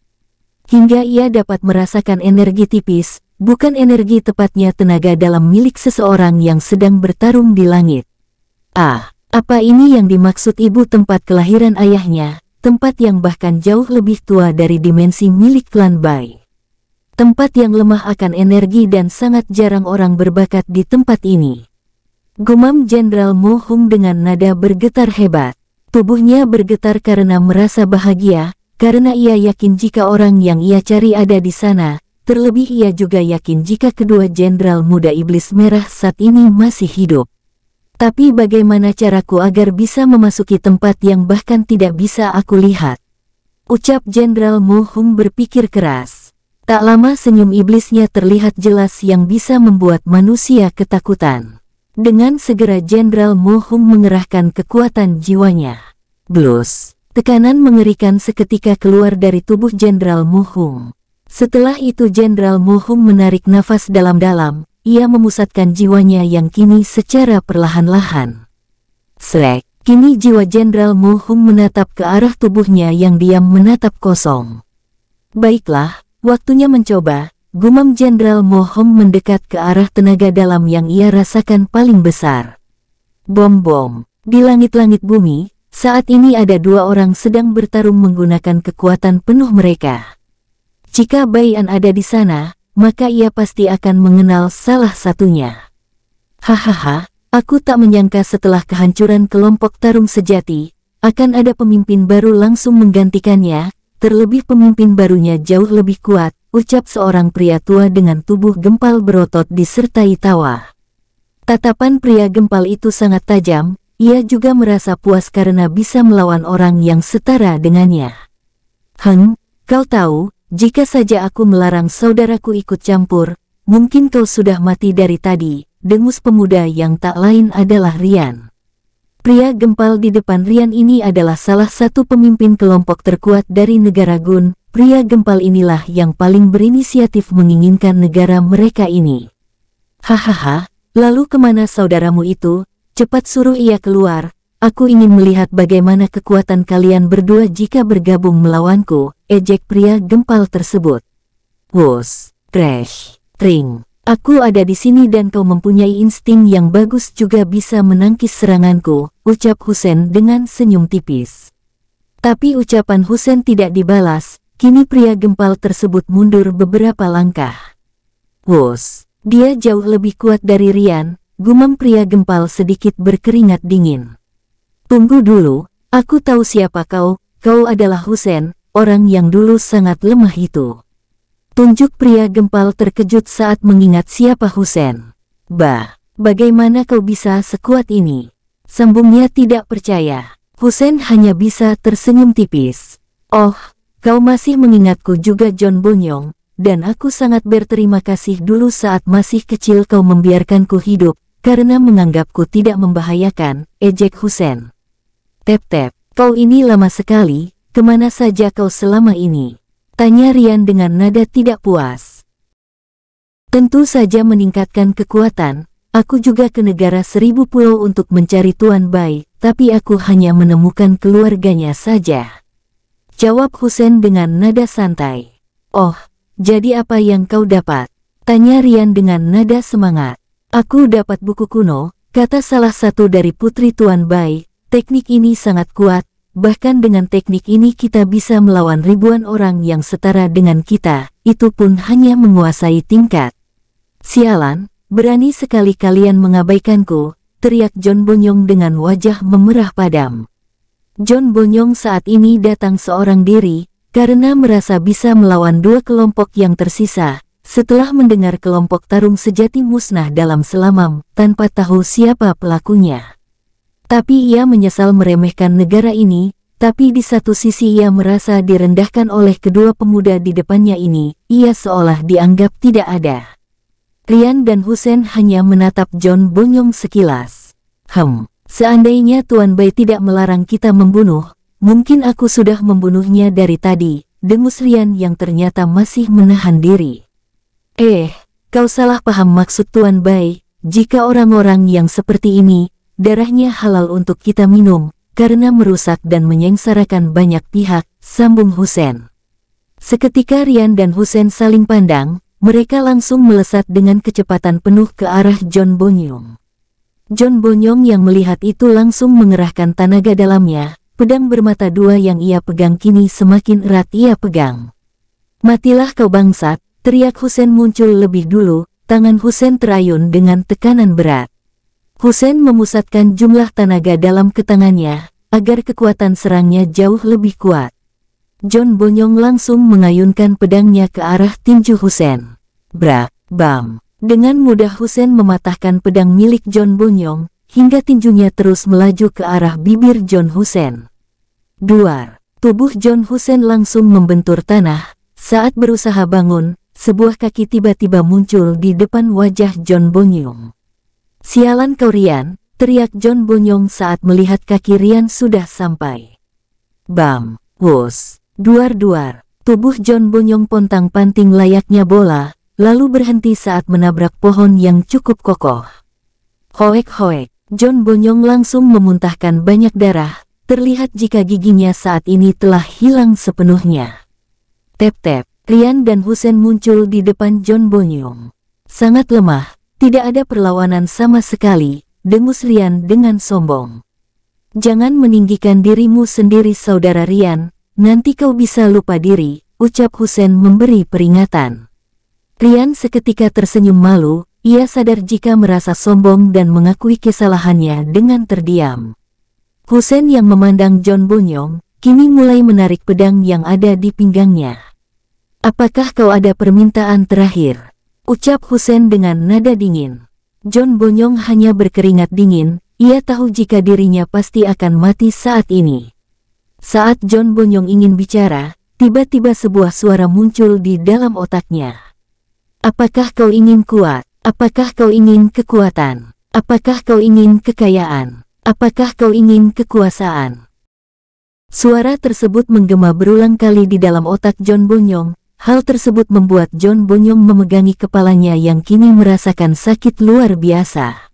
Hingga ia dapat merasakan energi tipis, bukan energi tepatnya tenaga dalam milik seseorang yang sedang bertarung di langit. Ah, apa ini yang dimaksud ibu tempat kelahiran ayahnya, tempat yang bahkan jauh lebih tua dari dimensi milik klan Bai. Tempat yang lemah akan energi dan sangat jarang orang berbakat di tempat ini. Gumam Jenderal Mo dengan nada bergetar hebat. Tubuhnya bergetar karena merasa bahagia, karena ia yakin jika orang yang ia cari ada di sana, Terlebih ia juga yakin jika kedua jenderal muda iblis merah saat ini masih hidup. Tapi bagaimana caraku agar bisa memasuki tempat yang bahkan tidak bisa aku lihat? Ucap Jenderal Muhum berpikir keras. Tak lama senyum iblisnya terlihat jelas yang bisa membuat manusia ketakutan. Dengan segera Jenderal Muhum mengerahkan kekuatan jiwanya. Blus, tekanan mengerikan seketika keluar dari tubuh Jenderal Muhum. Setelah itu Jenderal Mohung menarik nafas dalam-dalam, ia memusatkan jiwanya yang kini secara perlahan-lahan. Selek, kini jiwa Jenderal Mohung menatap ke arah tubuhnya yang diam menatap kosong. Baiklah, waktunya mencoba, gumam Jenderal Mohung mendekat ke arah tenaga dalam yang ia rasakan paling besar. Bom-bom, di langit-langit bumi, saat ini ada dua orang sedang bertarung menggunakan kekuatan penuh mereka. Jika Bayan ada di sana, maka ia pasti akan mengenal salah satunya. Hahaha, aku tak menyangka setelah kehancuran kelompok tarung sejati, akan ada pemimpin baru langsung menggantikannya, terlebih pemimpin barunya jauh lebih kuat, ucap seorang pria tua dengan tubuh gempal berotot disertai tawa. Tatapan pria gempal itu sangat tajam, ia juga merasa puas karena bisa melawan orang yang setara dengannya. Heng, kau tahu, jika saja aku melarang saudaraku ikut campur, mungkin kau sudah mati dari tadi, dengus pemuda yang tak lain adalah Rian. Pria gempal di depan Rian ini adalah salah satu pemimpin kelompok terkuat dari negara Gun, pria gempal inilah yang paling berinisiatif menginginkan negara mereka ini. Hahaha, lalu kemana saudaramu itu? Cepat suruh ia keluar, Aku ingin melihat bagaimana kekuatan kalian berdua jika bergabung melawanku, ejek pria gempal tersebut. Wos, trash, tring. Aku ada di sini dan kau mempunyai insting yang bagus juga bisa menangkis seranganku, ucap Husen dengan senyum tipis. Tapi ucapan Husen tidak dibalas, kini pria gempal tersebut mundur beberapa langkah. Wos, dia jauh lebih kuat dari Rian, gumam pria gempal sedikit berkeringat dingin. Tunggu dulu, aku tahu siapa kau, kau adalah Husen, orang yang dulu sangat lemah itu. Tunjuk pria gempal terkejut saat mengingat siapa Husen. Bah, bagaimana kau bisa sekuat ini? Sambungnya tidak percaya. Husen hanya bisa tersenyum tipis. Oh, kau masih mengingatku juga John Bonyong, dan aku sangat berterima kasih dulu saat masih kecil kau membiarkanku hidup, karena menganggapku tidak membahayakan, ejek Husen. Tep-tep, kau ini lama sekali, kemana saja kau selama ini? Tanya Rian dengan nada tidak puas. Tentu saja meningkatkan kekuatan, aku juga ke negara seribu pulau untuk mencari Tuan Bai, tapi aku hanya menemukan keluarganya saja. Jawab Husen dengan nada santai. Oh, jadi apa yang kau dapat? Tanya Rian dengan nada semangat. Aku dapat buku kuno, kata salah satu dari putri Tuan Bai, Teknik ini sangat kuat, bahkan dengan teknik ini kita bisa melawan ribuan orang yang setara dengan kita, itu pun hanya menguasai tingkat. Sialan, berani sekali kalian mengabaikanku, teriak John Bonyong dengan wajah memerah padam. John Bonyong saat ini datang seorang diri, karena merasa bisa melawan dua kelompok yang tersisa, setelah mendengar kelompok tarung sejati musnah dalam selamam, tanpa tahu siapa pelakunya. Tapi ia menyesal meremehkan negara ini, tapi di satu sisi ia merasa direndahkan oleh kedua pemuda di depannya ini, ia seolah dianggap tidak ada. Rian dan Husen hanya menatap John Bonyong sekilas. Hem, seandainya Tuan Bai tidak melarang kita membunuh, mungkin aku sudah membunuhnya dari tadi, dengus Rian yang ternyata masih menahan diri. Eh, kau salah paham maksud Tuan Bai, jika orang-orang yang seperti ini, darahnya halal untuk kita minum, karena merusak dan menyengsarakan banyak pihak, sambung Husen. Seketika Rian dan Husen saling pandang, mereka langsung melesat dengan kecepatan penuh ke arah John Bonyong. John Bonyong yang melihat itu langsung mengerahkan tenaga dalamnya, pedang bermata dua yang ia pegang kini semakin erat ia pegang. Matilah kau bangsat, teriak Husen muncul lebih dulu, tangan Husen terayun dengan tekanan berat. Hussein memusatkan jumlah tenaga dalam ke tangannya, agar kekuatan serangnya jauh lebih kuat. John Bonyong langsung mengayunkan pedangnya ke arah tinju Hussein. Brak, bam. Dengan mudah Hussein mematahkan pedang milik John Bonyong, hingga tinjunya terus melaju ke arah bibir John Hussein. Duar, tubuh John Hussein langsung membentur tanah, saat berusaha bangun, sebuah kaki tiba-tiba muncul di depan wajah John Bonyong. Sialan kau Rian, teriak John Bonyong saat melihat kaki Rian sudah sampai. Bam, wos, duar-duar, tubuh John Bonyong pontang panting layaknya bola, lalu berhenti saat menabrak pohon yang cukup kokoh. Hoek-hoek, John Bonyong langsung memuntahkan banyak darah, terlihat jika giginya saat ini telah hilang sepenuhnya. Tep-tep, Rian dan Husen muncul di depan John Bonyong. Sangat lemah, tidak ada perlawanan sama sekali, dengus Rian dengan sombong. Jangan meninggikan dirimu sendiri saudara Rian, nanti kau bisa lupa diri, ucap Husen memberi peringatan. Rian seketika tersenyum malu, ia sadar jika merasa sombong dan mengakui kesalahannya dengan terdiam. Husen yang memandang John Bonyong, kini mulai menarik pedang yang ada di pinggangnya. Apakah kau ada permintaan terakhir? Ucap Hussein dengan nada dingin. John Bonyong hanya berkeringat dingin, ia tahu jika dirinya pasti akan mati saat ini. Saat John Bonyong ingin bicara, tiba-tiba sebuah suara muncul di dalam otaknya. Apakah kau ingin kuat? Apakah kau ingin kekuatan? Apakah kau ingin kekayaan? Apakah kau ingin kekuasaan? Suara tersebut menggema berulang kali di dalam otak John Bonyong, Hal tersebut membuat John Bonyong memegangi kepalanya yang kini merasakan sakit luar biasa.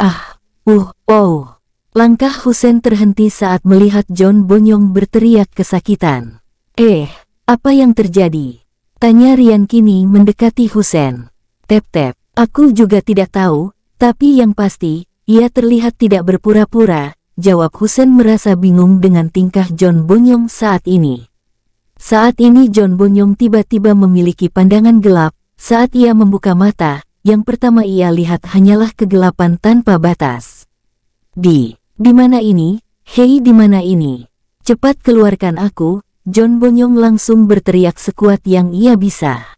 Ah, uh, oh. Langkah Husen terhenti saat melihat John Bonyong berteriak kesakitan. Eh, apa yang terjadi? Tanya Rian kini mendekati Husen. Tep-tep, aku juga tidak tahu, tapi yang pasti, ia terlihat tidak berpura-pura, jawab Husen merasa bingung dengan tingkah John Bonyong saat ini. Saat ini John Bonyong tiba-tiba memiliki pandangan gelap, saat ia membuka mata, yang pertama ia lihat hanyalah kegelapan tanpa batas. Di, di mana ini? Hei di mana ini? Cepat keluarkan aku, John Bonyong langsung berteriak sekuat yang ia bisa.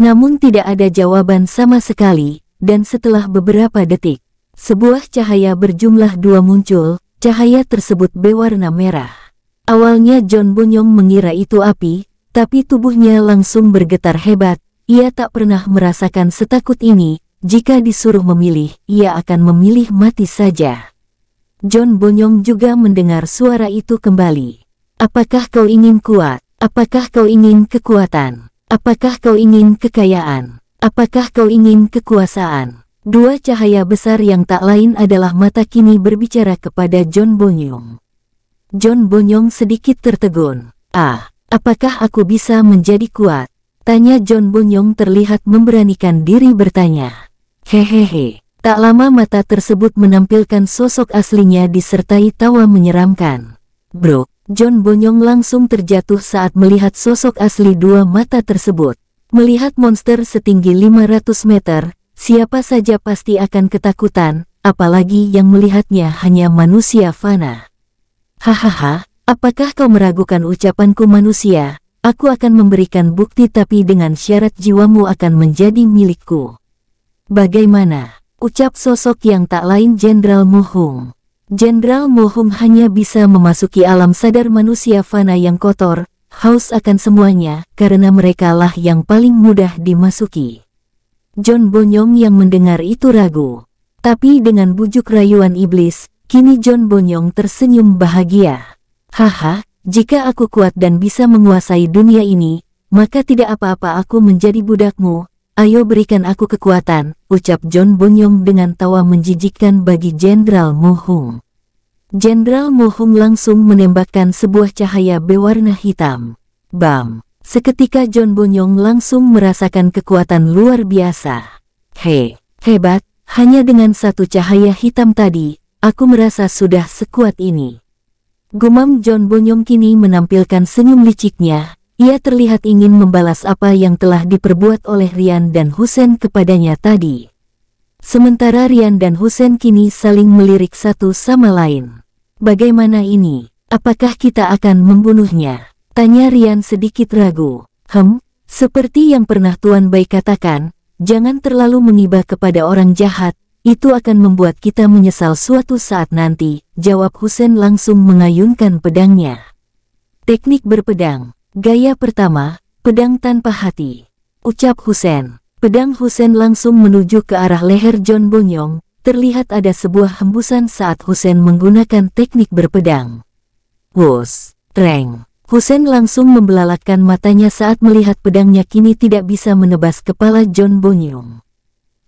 Namun tidak ada jawaban sama sekali, dan setelah beberapa detik, sebuah cahaya berjumlah dua muncul, cahaya tersebut berwarna merah. Awalnya John Bunyong mengira itu api, tapi tubuhnya langsung bergetar hebat. Ia tak pernah merasakan setakut ini. Jika disuruh memilih, ia akan memilih mati saja. John Bonyong juga mendengar suara itu kembali. Apakah kau ingin kuat? Apakah kau ingin kekuatan? Apakah kau ingin kekayaan? Apakah kau ingin kekuasaan? Dua cahaya besar yang tak lain adalah mata kini berbicara kepada John Bonyong. John Bonyong sedikit tertegun. Ah, apakah aku bisa menjadi kuat? Tanya John Bonyong terlihat memberanikan diri bertanya. Hehehe, tak lama mata tersebut menampilkan sosok aslinya disertai tawa menyeramkan. Bro, John Bonyong langsung terjatuh saat melihat sosok asli dua mata tersebut. Melihat monster setinggi 500 meter, siapa saja pasti akan ketakutan, apalagi yang melihatnya hanya manusia fana. Hahaha, apakah kau meragukan ucapanku manusia? Aku akan memberikan bukti tapi dengan syarat jiwamu akan menjadi milikku. Bagaimana? Ucap sosok yang tak lain Jenderal Mohung. Jenderal Mohung hanya bisa memasuki alam sadar manusia fana yang kotor, haus akan semuanya, karena merekalah yang paling mudah dimasuki. John Bonyong yang mendengar itu ragu. Tapi dengan bujuk rayuan iblis, Kini John Bonyong tersenyum bahagia. Haha, jika aku kuat dan bisa menguasai dunia ini, maka tidak apa-apa aku menjadi budakmu. Ayo berikan aku kekuatan, ucap John Bonyong dengan tawa menjijikkan bagi Jenderal Mohung. Jenderal Mohung langsung menembakkan sebuah cahaya berwarna hitam. Bam! Seketika John Bonyong langsung merasakan kekuatan luar biasa. Hei, hebat, hanya dengan satu cahaya hitam tadi, Aku merasa sudah sekuat ini. Gumam John Bonyom kini menampilkan senyum liciknya. Ia terlihat ingin membalas apa yang telah diperbuat oleh Rian dan Husen kepadanya tadi. Sementara Rian dan Husen kini saling melirik satu sama lain. Bagaimana ini? Apakah kita akan membunuhnya? Tanya Rian sedikit ragu. Hem, seperti yang pernah Tuan Bai katakan, jangan terlalu mengibah kepada orang jahat, itu akan membuat kita menyesal suatu saat nanti, jawab Husen langsung mengayunkan pedangnya. Teknik berpedang, gaya pertama, pedang tanpa hati. Ucap Husen, pedang Husen langsung menuju ke arah leher John Bonyong, terlihat ada sebuah hembusan saat Husen menggunakan teknik berpedang. Wos, treng. Husen langsung membelalakkan matanya saat melihat pedangnya kini tidak bisa menebas kepala John Bonyong.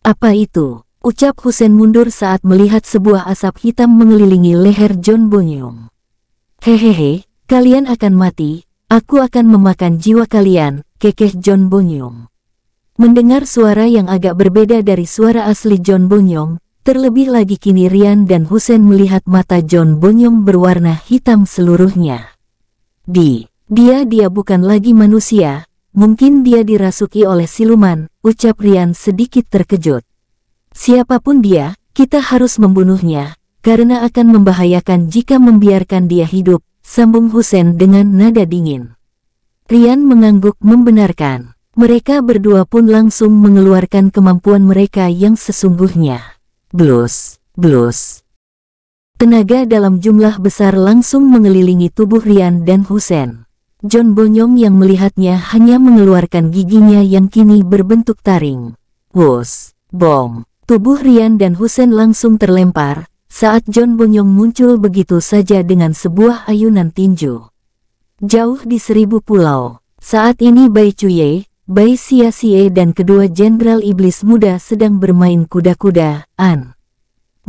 Apa itu? Ucap Hussein mundur saat melihat sebuah asap hitam mengelilingi leher John Bonyong. Hehehe, kalian akan mati, aku akan memakan jiwa kalian, kekeh John Bonyong. Mendengar suara yang agak berbeda dari suara asli John Bonyong, terlebih lagi kini Rian dan Hussein melihat mata John Bonyong berwarna hitam seluruhnya. Di, dia dia bukan lagi manusia, mungkin dia dirasuki oleh siluman, ucap Rian sedikit terkejut. Siapapun dia, kita harus membunuhnya, karena akan membahayakan jika membiarkan dia hidup, sambung Husen dengan nada dingin. Rian mengangguk membenarkan. Mereka berdua pun langsung mengeluarkan kemampuan mereka yang sesungguhnya. Blus, blus. Tenaga dalam jumlah besar langsung mengelilingi tubuh Rian dan Husen. John Bonyong yang melihatnya hanya mengeluarkan giginya yang kini berbentuk taring. Wus, bom. Tubuh Rian dan Husen langsung terlempar saat John Bonyong muncul begitu saja dengan sebuah ayunan tinju. Jauh di seribu pulau, saat ini Bai Chuye, Bai Xia Xie dan kedua jenderal iblis muda sedang bermain kuda-kudaan.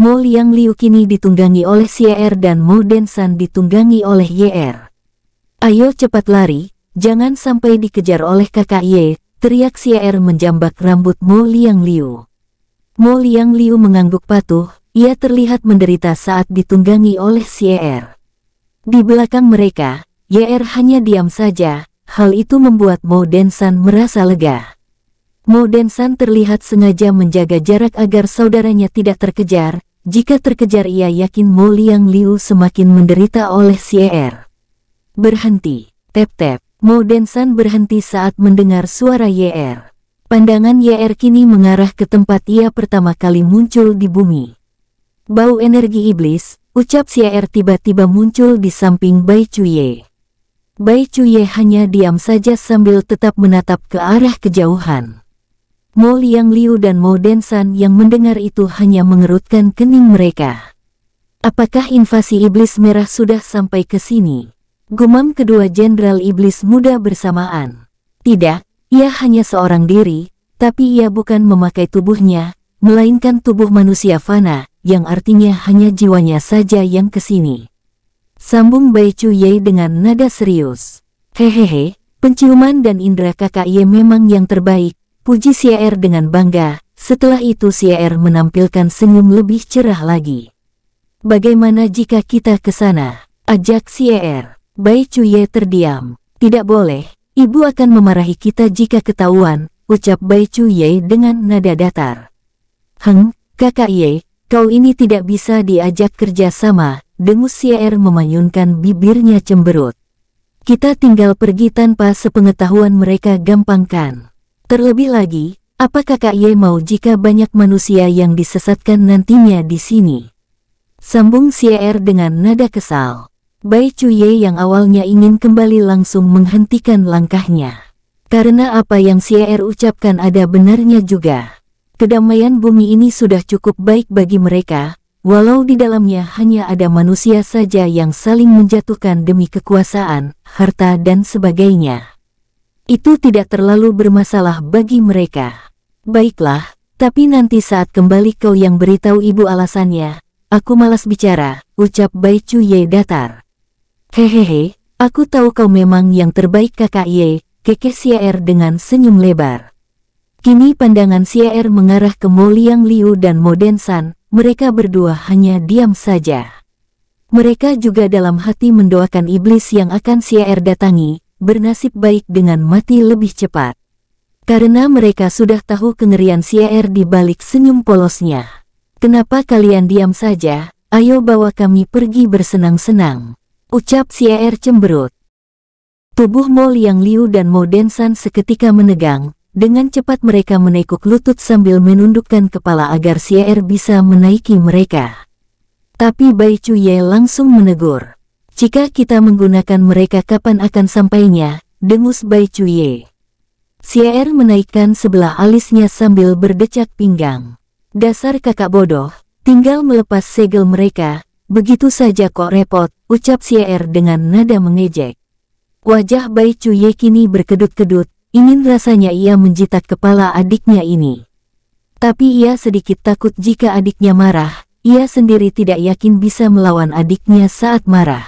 Mo Liang Liu kini ditunggangi oleh Xie er dan Mo Densan ditunggangi oleh Yer. Ayo cepat lari, jangan sampai dikejar oleh kakak Ye, teriak Xie er menjambak rambut Mo Liang Liu. Mo Liang Liu mengangguk patuh, ia terlihat menderita saat ditunggangi oleh Sier. Di belakang mereka, Yer hanya diam saja, hal itu membuat Mo Densan merasa lega. Mo Densan terlihat sengaja menjaga jarak agar saudaranya tidak terkejar, jika terkejar ia yakin Mo Liang Liu semakin menderita oleh Sier. Berhenti, tep-tep, Mo Densan berhenti saat mendengar suara Yer. Pandangan YR kini mengarah ke tempat ia pertama kali muncul di bumi. Bau energi iblis, ucap Yair tiba-tiba muncul di samping Bai Cuye. Bai Cuye hanya diam saja sambil tetap menatap ke arah kejauhan. Mo Liang Liu dan Mo Densan yang mendengar itu hanya mengerutkan kening mereka. Apakah invasi iblis merah sudah sampai ke sini? Gumam kedua jenderal iblis muda bersamaan. Tidak, ia hanya seorang diri, tapi ia bukan memakai tubuhnya, melainkan tubuh manusia fana, yang artinya hanya jiwanya saja yang kesini. Sambung Bai Chu Ye dengan nada serius. Hehehe, penciuman dan indera kakak Ye memang yang terbaik, puji Siar er dengan bangga, setelah itu Siar er menampilkan senyum lebih cerah lagi. Bagaimana jika kita ke sana? Ajak Siar. Er. Bai Chu Ye terdiam. Tidak boleh, Ibu akan memarahi kita jika ketahuan, ucap Bai Chu Ye dengan nada datar. Heng, kakak Ye, kau ini tidak bisa diajak kerjasama, dengus Sier memanyunkan bibirnya cemberut. Kita tinggal pergi tanpa sepengetahuan mereka gampangkan. Terlebih lagi, apa kakak Ye mau jika banyak manusia yang disesatkan nantinya di sini? Sambung Sier dengan nada kesal. Bai Chuye yang awalnya ingin kembali langsung menghentikan langkahnya. Karena apa yang Er ucapkan ada benarnya juga. Kedamaian bumi ini sudah cukup baik bagi mereka, walau di dalamnya hanya ada manusia saja yang saling menjatuhkan demi kekuasaan, harta dan sebagainya. Itu tidak terlalu bermasalah bagi mereka. Baiklah, tapi nanti saat kembali kau yang beritahu ibu alasannya, aku malas bicara, ucap Bai Chuye datar. Hehehe, aku tahu kau memang yang terbaik kakak Ye, kekeh Sier dengan senyum lebar. Kini pandangan Sier mengarah ke Mo Liang Liu dan Mo Densan, mereka berdua hanya diam saja. Mereka juga dalam hati mendoakan iblis yang akan Sier datangi, bernasib baik dengan mati lebih cepat. Karena mereka sudah tahu kengerian Sier di balik senyum polosnya. Kenapa kalian diam saja? Ayo bawa kami pergi bersenang-senang. Ucap Sier cemberut. Tubuh Mo Liang Liu dan Mo Densan seketika menegang, dengan cepat mereka menekuk lutut sambil menundukkan kepala agar Sier bisa menaiki mereka. Tapi Bai Chu Ye langsung menegur. Jika kita menggunakan mereka kapan akan sampainya, dengus Bai Chu Ye. Sier menaikkan sebelah alisnya sambil berdecak pinggang. Dasar kakak bodoh, tinggal melepas segel mereka, Begitu saja kok repot, ucap Sier dengan nada mengejek. Wajah Bai Ye kini berkedut-kedut, ingin rasanya ia menjitak kepala adiknya ini. Tapi ia sedikit takut jika adiknya marah, ia sendiri tidak yakin bisa melawan adiknya saat marah.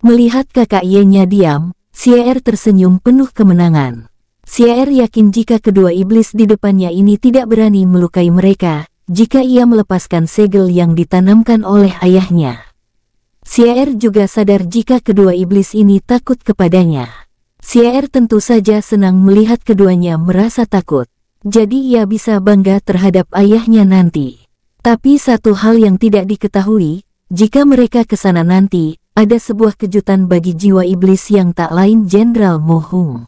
Melihat kakak Ye-nya diam, Sier tersenyum penuh kemenangan. Sier yakin jika kedua iblis di depannya ini tidak berani melukai mereka, jika ia melepaskan segel yang ditanamkan oleh ayahnya. Sier juga sadar jika kedua iblis ini takut kepadanya. Sier tentu saja senang melihat keduanya merasa takut, jadi ia bisa bangga terhadap ayahnya nanti. Tapi satu hal yang tidak diketahui, jika mereka ke sana nanti, ada sebuah kejutan bagi jiwa iblis yang tak lain Jenderal Mohung.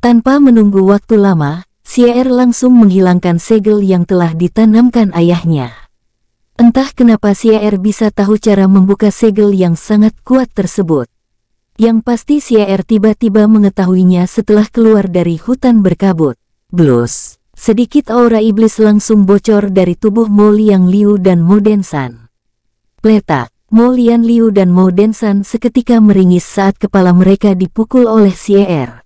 Tanpa menunggu waktu lama, Sier langsung menghilangkan segel yang telah ditanamkan ayahnya. Entah kenapa Sier bisa tahu cara membuka segel yang sangat kuat tersebut. Yang pasti Sier tiba-tiba mengetahuinya setelah keluar dari hutan berkabut. Blus, sedikit aura iblis langsung bocor dari tubuh Mo Liang Liu dan Mo Densan. Pletak, Mo Liang Liu dan Mo Densan seketika meringis saat kepala mereka dipukul oleh Sier.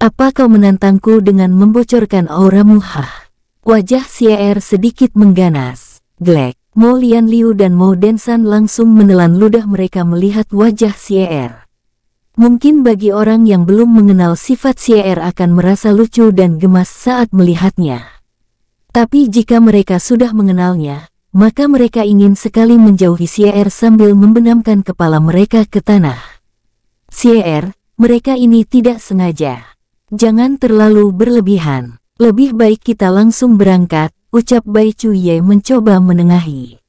Apa kau menantangku dengan membocorkan auramu hah? Wajah Sier sedikit mengganas. Glek, Mo Lian Liu dan Mo Densan langsung menelan ludah mereka melihat wajah Sier. Mungkin bagi orang yang belum mengenal sifat Sier akan merasa lucu dan gemas saat melihatnya. Tapi jika mereka sudah mengenalnya, maka mereka ingin sekali menjauhi Sier sambil membenamkan kepala mereka ke tanah. Sier, mereka ini tidak sengaja. Jangan terlalu berlebihan. Lebih baik kita langsung berangkat, ucap Bai Chuye mencoba menengahi.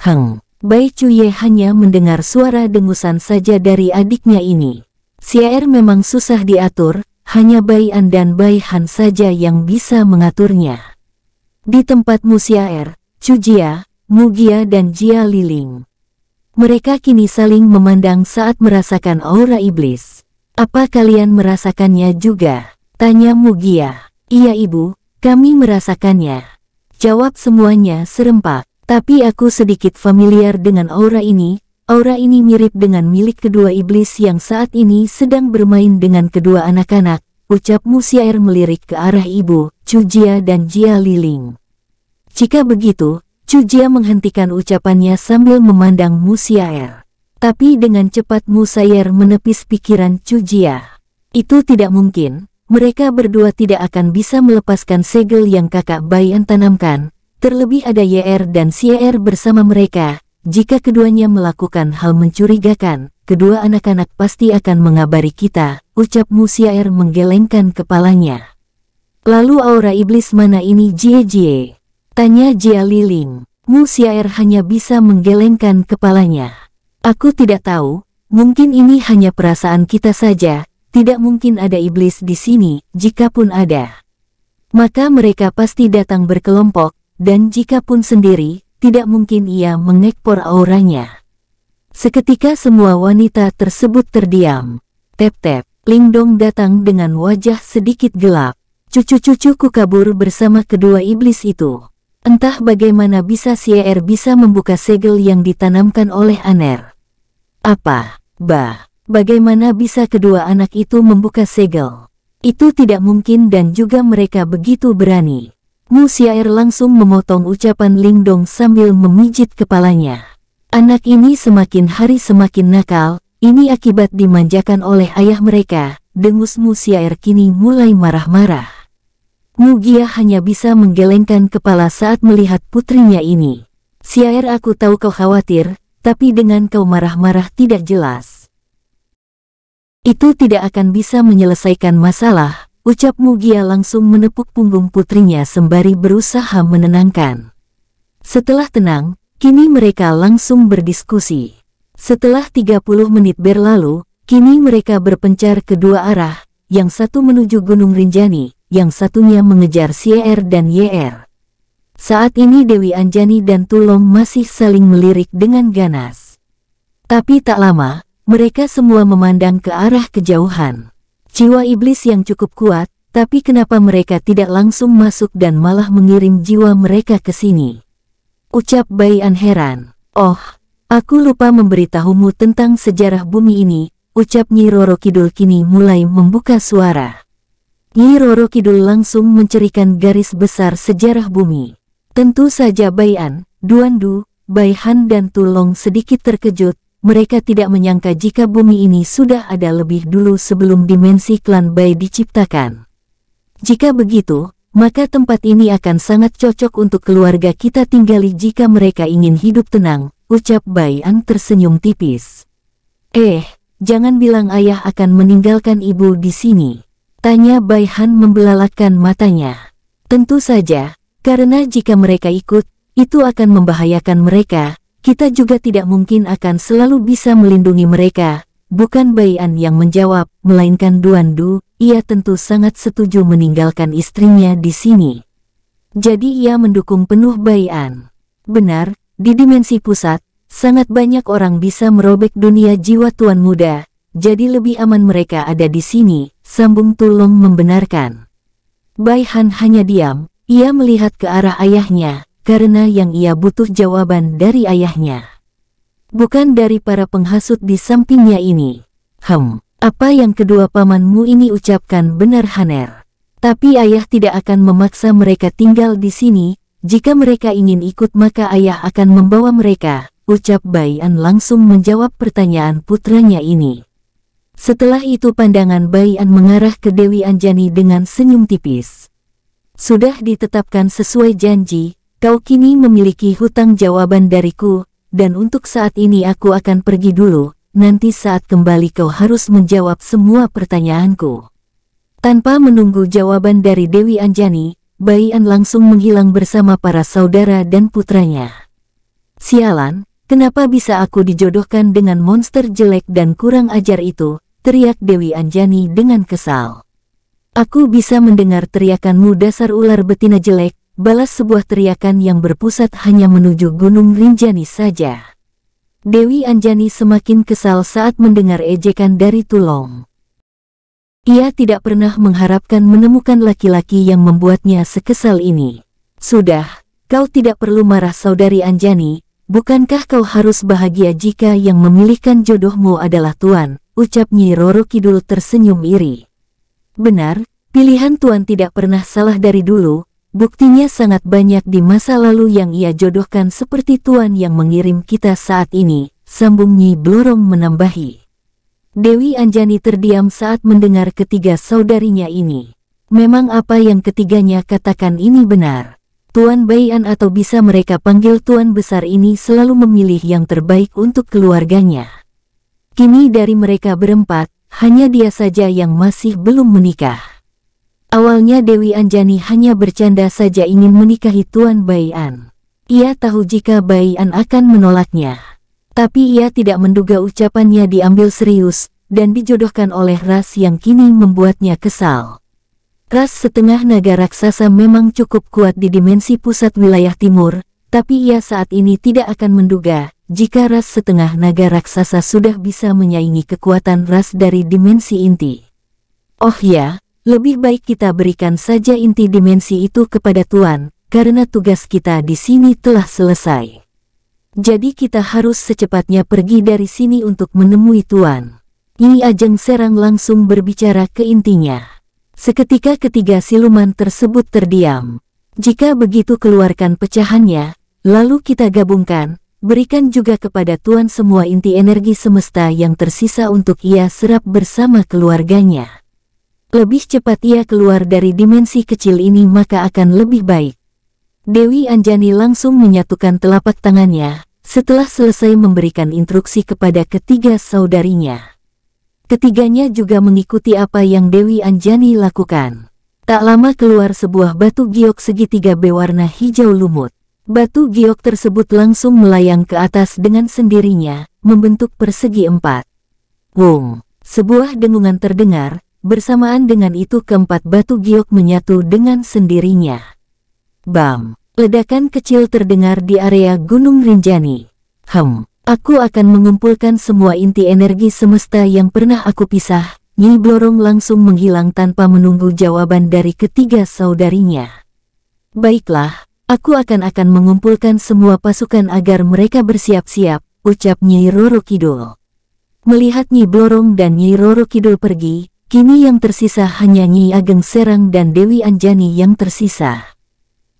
Heng, Bai Chuye hanya mendengar suara dengusan saja dari adiknya ini. Si'er memang susah diatur, hanya Bai An dan Bai Han saja yang bisa mengaturnya. Di tempat Musiaer, Cujia, Mugia dan Jia Liling. Mereka kini saling memandang saat merasakan aura iblis. Apa kalian merasakannya juga? Tanya Mugia. Iya ibu, kami merasakannya. Jawab semuanya serempak. Tapi aku sedikit familiar dengan aura ini. Aura ini mirip dengan milik kedua iblis yang saat ini sedang bermain dengan kedua anak-anak. Ucap Musiair melirik ke arah ibu, Cujia dan Jia Liling. Jika begitu, Cujia menghentikan ucapannya sambil memandang Musiair. Tapi dengan cepat Musayer menepis pikiran Cujia. Itu tidak mungkin, mereka berdua tidak akan bisa melepaskan segel yang kakak Bayan tanamkan. Terlebih ada YR er dan CR er bersama mereka, jika keduanya melakukan hal mencurigakan, kedua anak-anak pasti akan mengabari kita, ucap Musiair menggelengkan kepalanya. Lalu aura iblis mana ini Jie Jie? Tanya Jia Liling. Musiair hanya bisa menggelengkan kepalanya. Aku tidak tahu, mungkin ini hanya perasaan kita saja, tidak mungkin ada iblis di sini, jikapun ada. Maka mereka pasti datang berkelompok, dan jikapun sendiri, tidak mungkin ia mengekspor auranya. Seketika semua wanita tersebut terdiam. Tep-tep, Lingdong datang dengan wajah sedikit gelap. Cucu-cucuku kabur bersama kedua iblis itu. Entah bagaimana bisa Sier bisa membuka segel yang ditanamkan oleh Aner. Apa? Bah, bagaimana bisa kedua anak itu membuka segel? Itu tidak mungkin dan juga mereka begitu berani. Mu Xiaer langsung memotong ucapan Lingdong sambil memijit kepalanya. Anak ini semakin hari semakin nakal, ini akibat dimanjakan oleh ayah mereka, dengus Mu Xiaer kini mulai marah-marah. Mu Gia hanya bisa menggelengkan kepala saat melihat putrinya ini. Xiaer aku tahu kau khawatir, tapi dengan kau marah-marah tidak jelas. Itu tidak akan bisa menyelesaikan masalah, ucap Mugia langsung menepuk punggung putrinya sembari berusaha menenangkan. Setelah tenang, kini mereka langsung berdiskusi. Setelah 30 menit berlalu, kini mereka berpencar ke dua arah, yang satu menuju Gunung Rinjani, yang satunya mengejar Sier dan Yer. Saat ini Dewi Anjani dan Tulong masih saling melirik dengan ganas. Tapi tak lama, mereka semua memandang ke arah kejauhan. Jiwa iblis yang cukup kuat, tapi kenapa mereka tidak langsung masuk dan malah mengirim jiwa mereka ke sini? Ucap Bayan heran. Oh, aku lupa memberitahumu tentang sejarah bumi ini, ucap Nyi Roro Kidul kini mulai membuka suara. Nyi Roro Kidul langsung mencerikan garis besar sejarah bumi. Tentu saja Du, Duandu, Baihan dan Tulong sedikit terkejut, mereka tidak menyangka jika bumi ini sudah ada lebih dulu sebelum dimensi klan Bai diciptakan. Jika begitu, maka tempat ini akan sangat cocok untuk keluarga kita tinggali jika mereka ingin hidup tenang, ucap Bayan tersenyum tipis. Eh, jangan bilang ayah akan meninggalkan ibu di sini. Tanya Baihan membelalakan matanya. Tentu saja, karena jika mereka ikut, itu akan membahayakan mereka, kita juga tidak mungkin akan selalu bisa melindungi mereka. Bukan Bayan yang menjawab, melainkan Duan Du, ia tentu sangat setuju meninggalkan istrinya di sini. Jadi ia mendukung penuh Bayan. Benar, di dimensi pusat, sangat banyak orang bisa merobek dunia jiwa tuan muda, jadi lebih aman mereka ada di sini, sambung Tulung membenarkan. Han hanya diam, ia melihat ke arah ayahnya, karena yang ia butuh jawaban dari ayahnya. Bukan dari para penghasut di sampingnya ini. Hem, apa yang kedua pamanmu ini ucapkan benar Haner. Tapi ayah tidak akan memaksa mereka tinggal di sini, jika mereka ingin ikut maka ayah akan membawa mereka, ucap Bayan langsung menjawab pertanyaan putranya ini. Setelah itu pandangan Bayan mengarah ke Dewi Anjani dengan senyum tipis sudah ditetapkan sesuai janji, kau kini memiliki hutang jawaban dariku, dan untuk saat ini aku akan pergi dulu, nanti saat kembali kau harus menjawab semua pertanyaanku. Tanpa menunggu jawaban dari Dewi Anjani, Bayi An langsung menghilang bersama para saudara dan putranya. Sialan, kenapa bisa aku dijodohkan dengan monster jelek dan kurang ajar itu, teriak Dewi Anjani dengan kesal. Aku bisa mendengar teriakanmu dasar ular betina jelek, balas sebuah teriakan yang berpusat hanya menuju Gunung Rinjani saja. Dewi Anjani semakin kesal saat mendengar ejekan dari Tulong. Ia tidak pernah mengharapkan menemukan laki-laki yang membuatnya sekesal ini. Sudah, kau tidak perlu marah saudari Anjani, bukankah kau harus bahagia jika yang memilihkan jodohmu adalah Tuan, ucap Nyi Roro Kidul tersenyum iri. Benar, pilihan Tuan tidak pernah salah dari dulu, buktinya sangat banyak di masa lalu yang ia jodohkan seperti Tuan yang mengirim kita saat ini, sambung Nyi Blorong menambahi. Dewi Anjani terdiam saat mendengar ketiga saudarinya ini. Memang apa yang ketiganya katakan ini benar. Tuan Bayan atau bisa mereka panggil Tuan Besar ini selalu memilih yang terbaik untuk keluarganya. Kini dari mereka berempat, hanya dia saja yang masih belum menikah. Awalnya Dewi Anjani hanya bercanda saja ingin menikahi Tuan Bayan. Ia tahu jika Bayan akan menolaknya. Tapi ia tidak menduga ucapannya diambil serius dan dijodohkan oleh ras yang kini membuatnya kesal. Ras setengah naga raksasa memang cukup kuat di dimensi pusat wilayah timur, tapi ia saat ini tidak akan menduga jika ras setengah naga raksasa sudah bisa menyaingi kekuatan ras dari dimensi inti. Oh ya, lebih baik kita berikan saja inti dimensi itu kepada Tuan, karena tugas kita di sini telah selesai. Jadi kita harus secepatnya pergi dari sini untuk menemui Tuan. Yi Ajeng Serang langsung berbicara ke intinya. Seketika ketiga siluman tersebut terdiam. Jika begitu keluarkan pecahannya, lalu kita gabungkan, berikan juga kepada Tuan semua inti energi semesta yang tersisa untuk ia serap bersama keluarganya. Lebih cepat ia keluar dari dimensi kecil ini maka akan lebih baik. Dewi Anjani langsung menyatukan telapak tangannya, setelah selesai memberikan instruksi kepada ketiga saudarinya. Ketiganya juga mengikuti apa yang Dewi Anjani lakukan. Tak lama keluar sebuah batu giok segitiga berwarna hijau lumut. Batu giok tersebut langsung melayang ke atas dengan sendirinya, membentuk persegi empat. Wong, sebuah dengungan terdengar, bersamaan dengan itu keempat batu giok menyatu dengan sendirinya. Bam, ledakan kecil terdengar di area Gunung Rinjani. Hem, aku akan mengumpulkan semua inti energi semesta yang pernah aku pisah Nyi Blorong langsung menghilang tanpa menunggu jawaban dari ketiga saudarinya. Baiklah, aku akan-akan mengumpulkan semua pasukan agar mereka bersiap-siap, ucap Nyi Roro Kidul. Melihat Nyi Blorong dan Nyi Roro Kidul pergi, kini yang tersisa hanya Nyi Ageng Serang dan Dewi Anjani yang tersisa.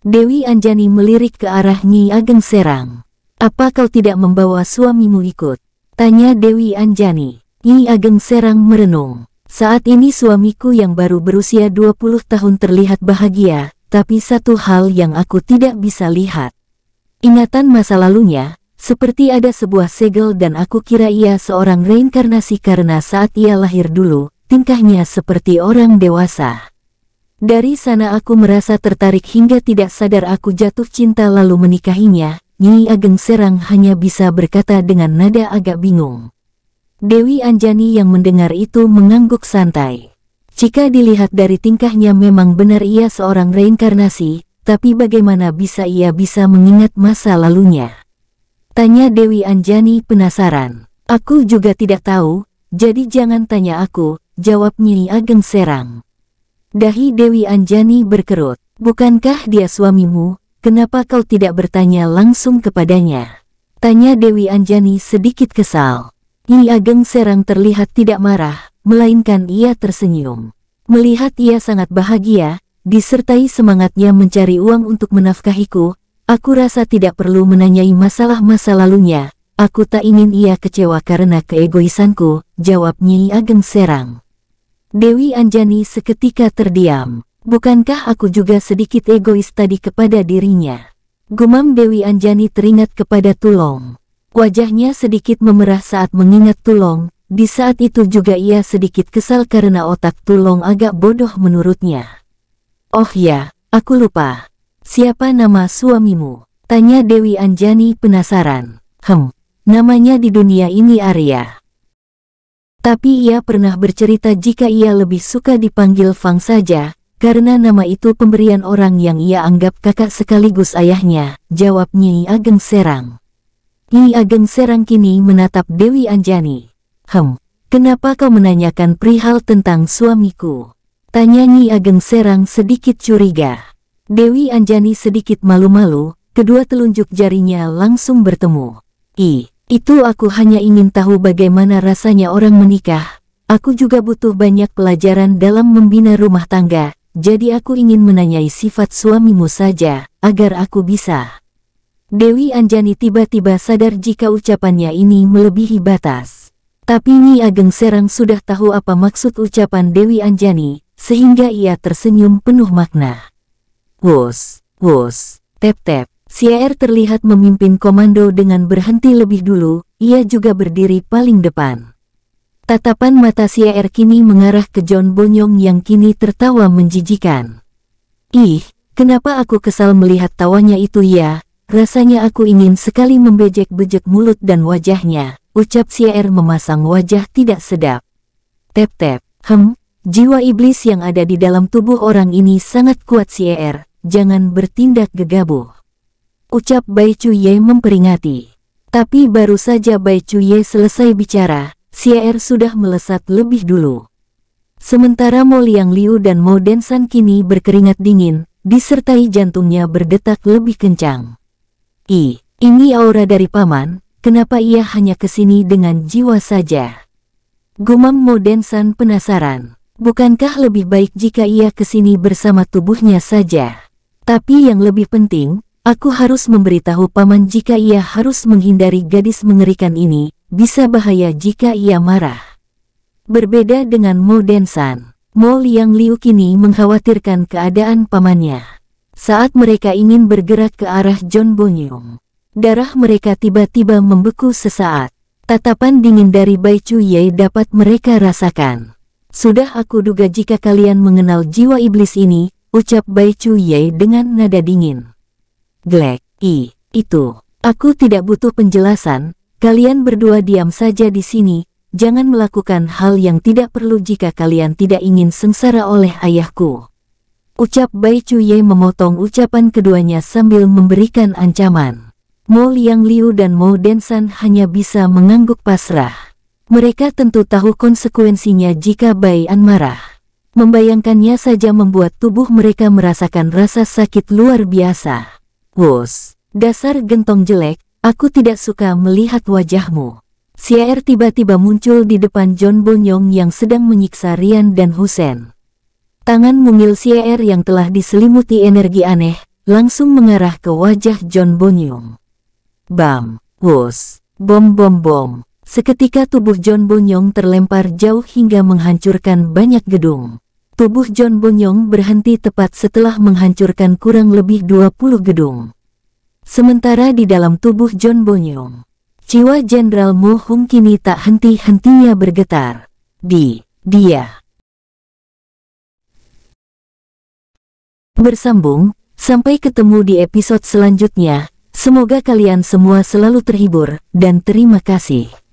Dewi Anjani melirik ke arah Nyi Ageng Serang. Apa kau tidak membawa suamimu ikut? Tanya Dewi Anjani. Yi Ageng Serang merenung. Saat ini suamiku yang baru berusia 20 tahun terlihat bahagia, tapi satu hal yang aku tidak bisa lihat. Ingatan masa lalunya, seperti ada sebuah segel dan aku kira ia seorang reinkarnasi karena saat ia lahir dulu, tingkahnya seperti orang dewasa. Dari sana aku merasa tertarik hingga tidak sadar aku jatuh cinta lalu menikahinya, Nyi Ageng Serang hanya bisa berkata dengan nada agak bingung. Dewi Anjani yang mendengar itu mengangguk santai. Jika dilihat dari tingkahnya memang benar ia seorang reinkarnasi, tapi bagaimana bisa ia bisa mengingat masa lalunya? Tanya Dewi Anjani penasaran. Aku juga tidak tahu, jadi jangan tanya aku, jawab Nyi Ageng Serang. Dahi Dewi Anjani berkerut. Bukankah dia suamimu? Kenapa kau tidak bertanya langsung kepadanya? Tanya Dewi Anjani sedikit kesal. Yi Ageng Serang terlihat tidak marah, melainkan ia tersenyum. Melihat ia sangat bahagia, disertai semangatnya mencari uang untuk menafkahiku, aku rasa tidak perlu menanyai masalah masa lalunya. Aku tak ingin ia kecewa karena keegoisanku, jawab Nyi Ageng Serang. Dewi Anjani seketika terdiam. Bukankah aku juga sedikit egois tadi kepada dirinya? Gumam Dewi Anjani teringat kepada Tulong. Wajahnya sedikit memerah saat mengingat Tulong, di saat itu juga ia sedikit kesal karena otak Tulong agak bodoh menurutnya. Oh ya, aku lupa. Siapa nama suamimu? Tanya Dewi Anjani penasaran. Hem, namanya di dunia ini Arya. Tapi ia pernah bercerita jika ia lebih suka dipanggil Fang saja, karena nama itu pemberian orang yang ia anggap kakak sekaligus ayahnya, jawab Nyi Ageng Serang. Ia Ageng Serang kini menatap Dewi Anjani. Hem, kenapa kau menanyakan perihal tentang suamiku? Tanya Nyi Ageng Serang sedikit curiga. Dewi Anjani sedikit malu-malu, kedua telunjuk jarinya langsung bertemu. I, itu aku hanya ingin tahu bagaimana rasanya orang menikah. Aku juga butuh banyak pelajaran dalam membina rumah tangga, jadi aku ingin menanyai sifat suamimu saja, agar aku bisa. Dewi Anjani tiba-tiba sadar jika ucapannya ini melebihi batas. Tapi Nyi Ageng Serang sudah tahu apa maksud ucapan Dewi Anjani, sehingga ia tersenyum penuh makna. Wos, wos, tep-tep, Sier terlihat memimpin komando dengan berhenti lebih dulu, ia juga berdiri paling depan. Tatapan mata Sier kini mengarah ke John Bonyong yang kini tertawa menjijikan. Ih, kenapa aku kesal melihat tawanya itu ya, Rasanya aku ingin sekali membejek-bejek mulut dan wajahnya, ucap Sier memasang wajah tidak sedap. Tep-tep, hem, jiwa iblis yang ada di dalam tubuh orang ini sangat kuat Sier, jangan bertindak gegabah. Ucap Bai Ye memperingati. Tapi baru saja Bai Ye selesai bicara, Sier sudah melesat lebih dulu. Sementara Mo Liang Liu dan Mo Densan kini berkeringat dingin, disertai jantungnya berdetak lebih kencang. I, ini aura dari paman, kenapa ia hanya kesini dengan jiwa saja? Gumam Modensan penasaran. Bukankah lebih baik jika ia kesini bersama tubuhnya saja? Tapi yang lebih penting, aku harus memberitahu paman jika ia harus menghindari gadis mengerikan ini, bisa bahaya jika ia marah. Berbeda dengan Mo Densan, Mo Liang Liu kini mengkhawatirkan keadaan pamannya. Saat mereka ingin bergerak ke arah John Bonyong, darah mereka tiba-tiba membeku sesaat. Tatapan dingin dari Bai Chu Ye dapat mereka rasakan. Sudah aku duga jika kalian mengenal jiwa iblis ini, ucap Bai Chu Ye dengan nada dingin. Glek, i, itu. Aku tidak butuh penjelasan, kalian berdua diam saja di sini, jangan melakukan hal yang tidak perlu jika kalian tidak ingin sengsara oleh ayahku. Ucap Bai Chuye memotong ucapan keduanya sambil memberikan ancaman. Mo Liang Liu dan Mo Densan hanya bisa mengangguk pasrah. Mereka tentu tahu konsekuensinya jika Bai An marah. Membayangkannya saja membuat tubuh mereka merasakan rasa sakit luar biasa. Wos, dasar gentong jelek, aku tidak suka melihat wajahmu. Er tiba-tiba muncul di depan John Bonyong yang sedang menyiksa Rian dan Husen. Tangan mungil Sier yang telah diselimuti energi aneh, langsung mengarah ke wajah John Bonyong. Bam, wos, bom bom bom. Seketika tubuh John Bonyong terlempar jauh hingga menghancurkan banyak gedung. Tubuh John Bonyong berhenti tepat setelah menghancurkan kurang lebih 20 gedung. Sementara di dalam tubuh John Bonyong, jiwa Jenderal Mu Hung kini tak henti-hentinya bergetar. Di, dia, Bersambung, sampai ketemu di episode selanjutnya. Semoga kalian semua selalu terhibur, dan terima kasih.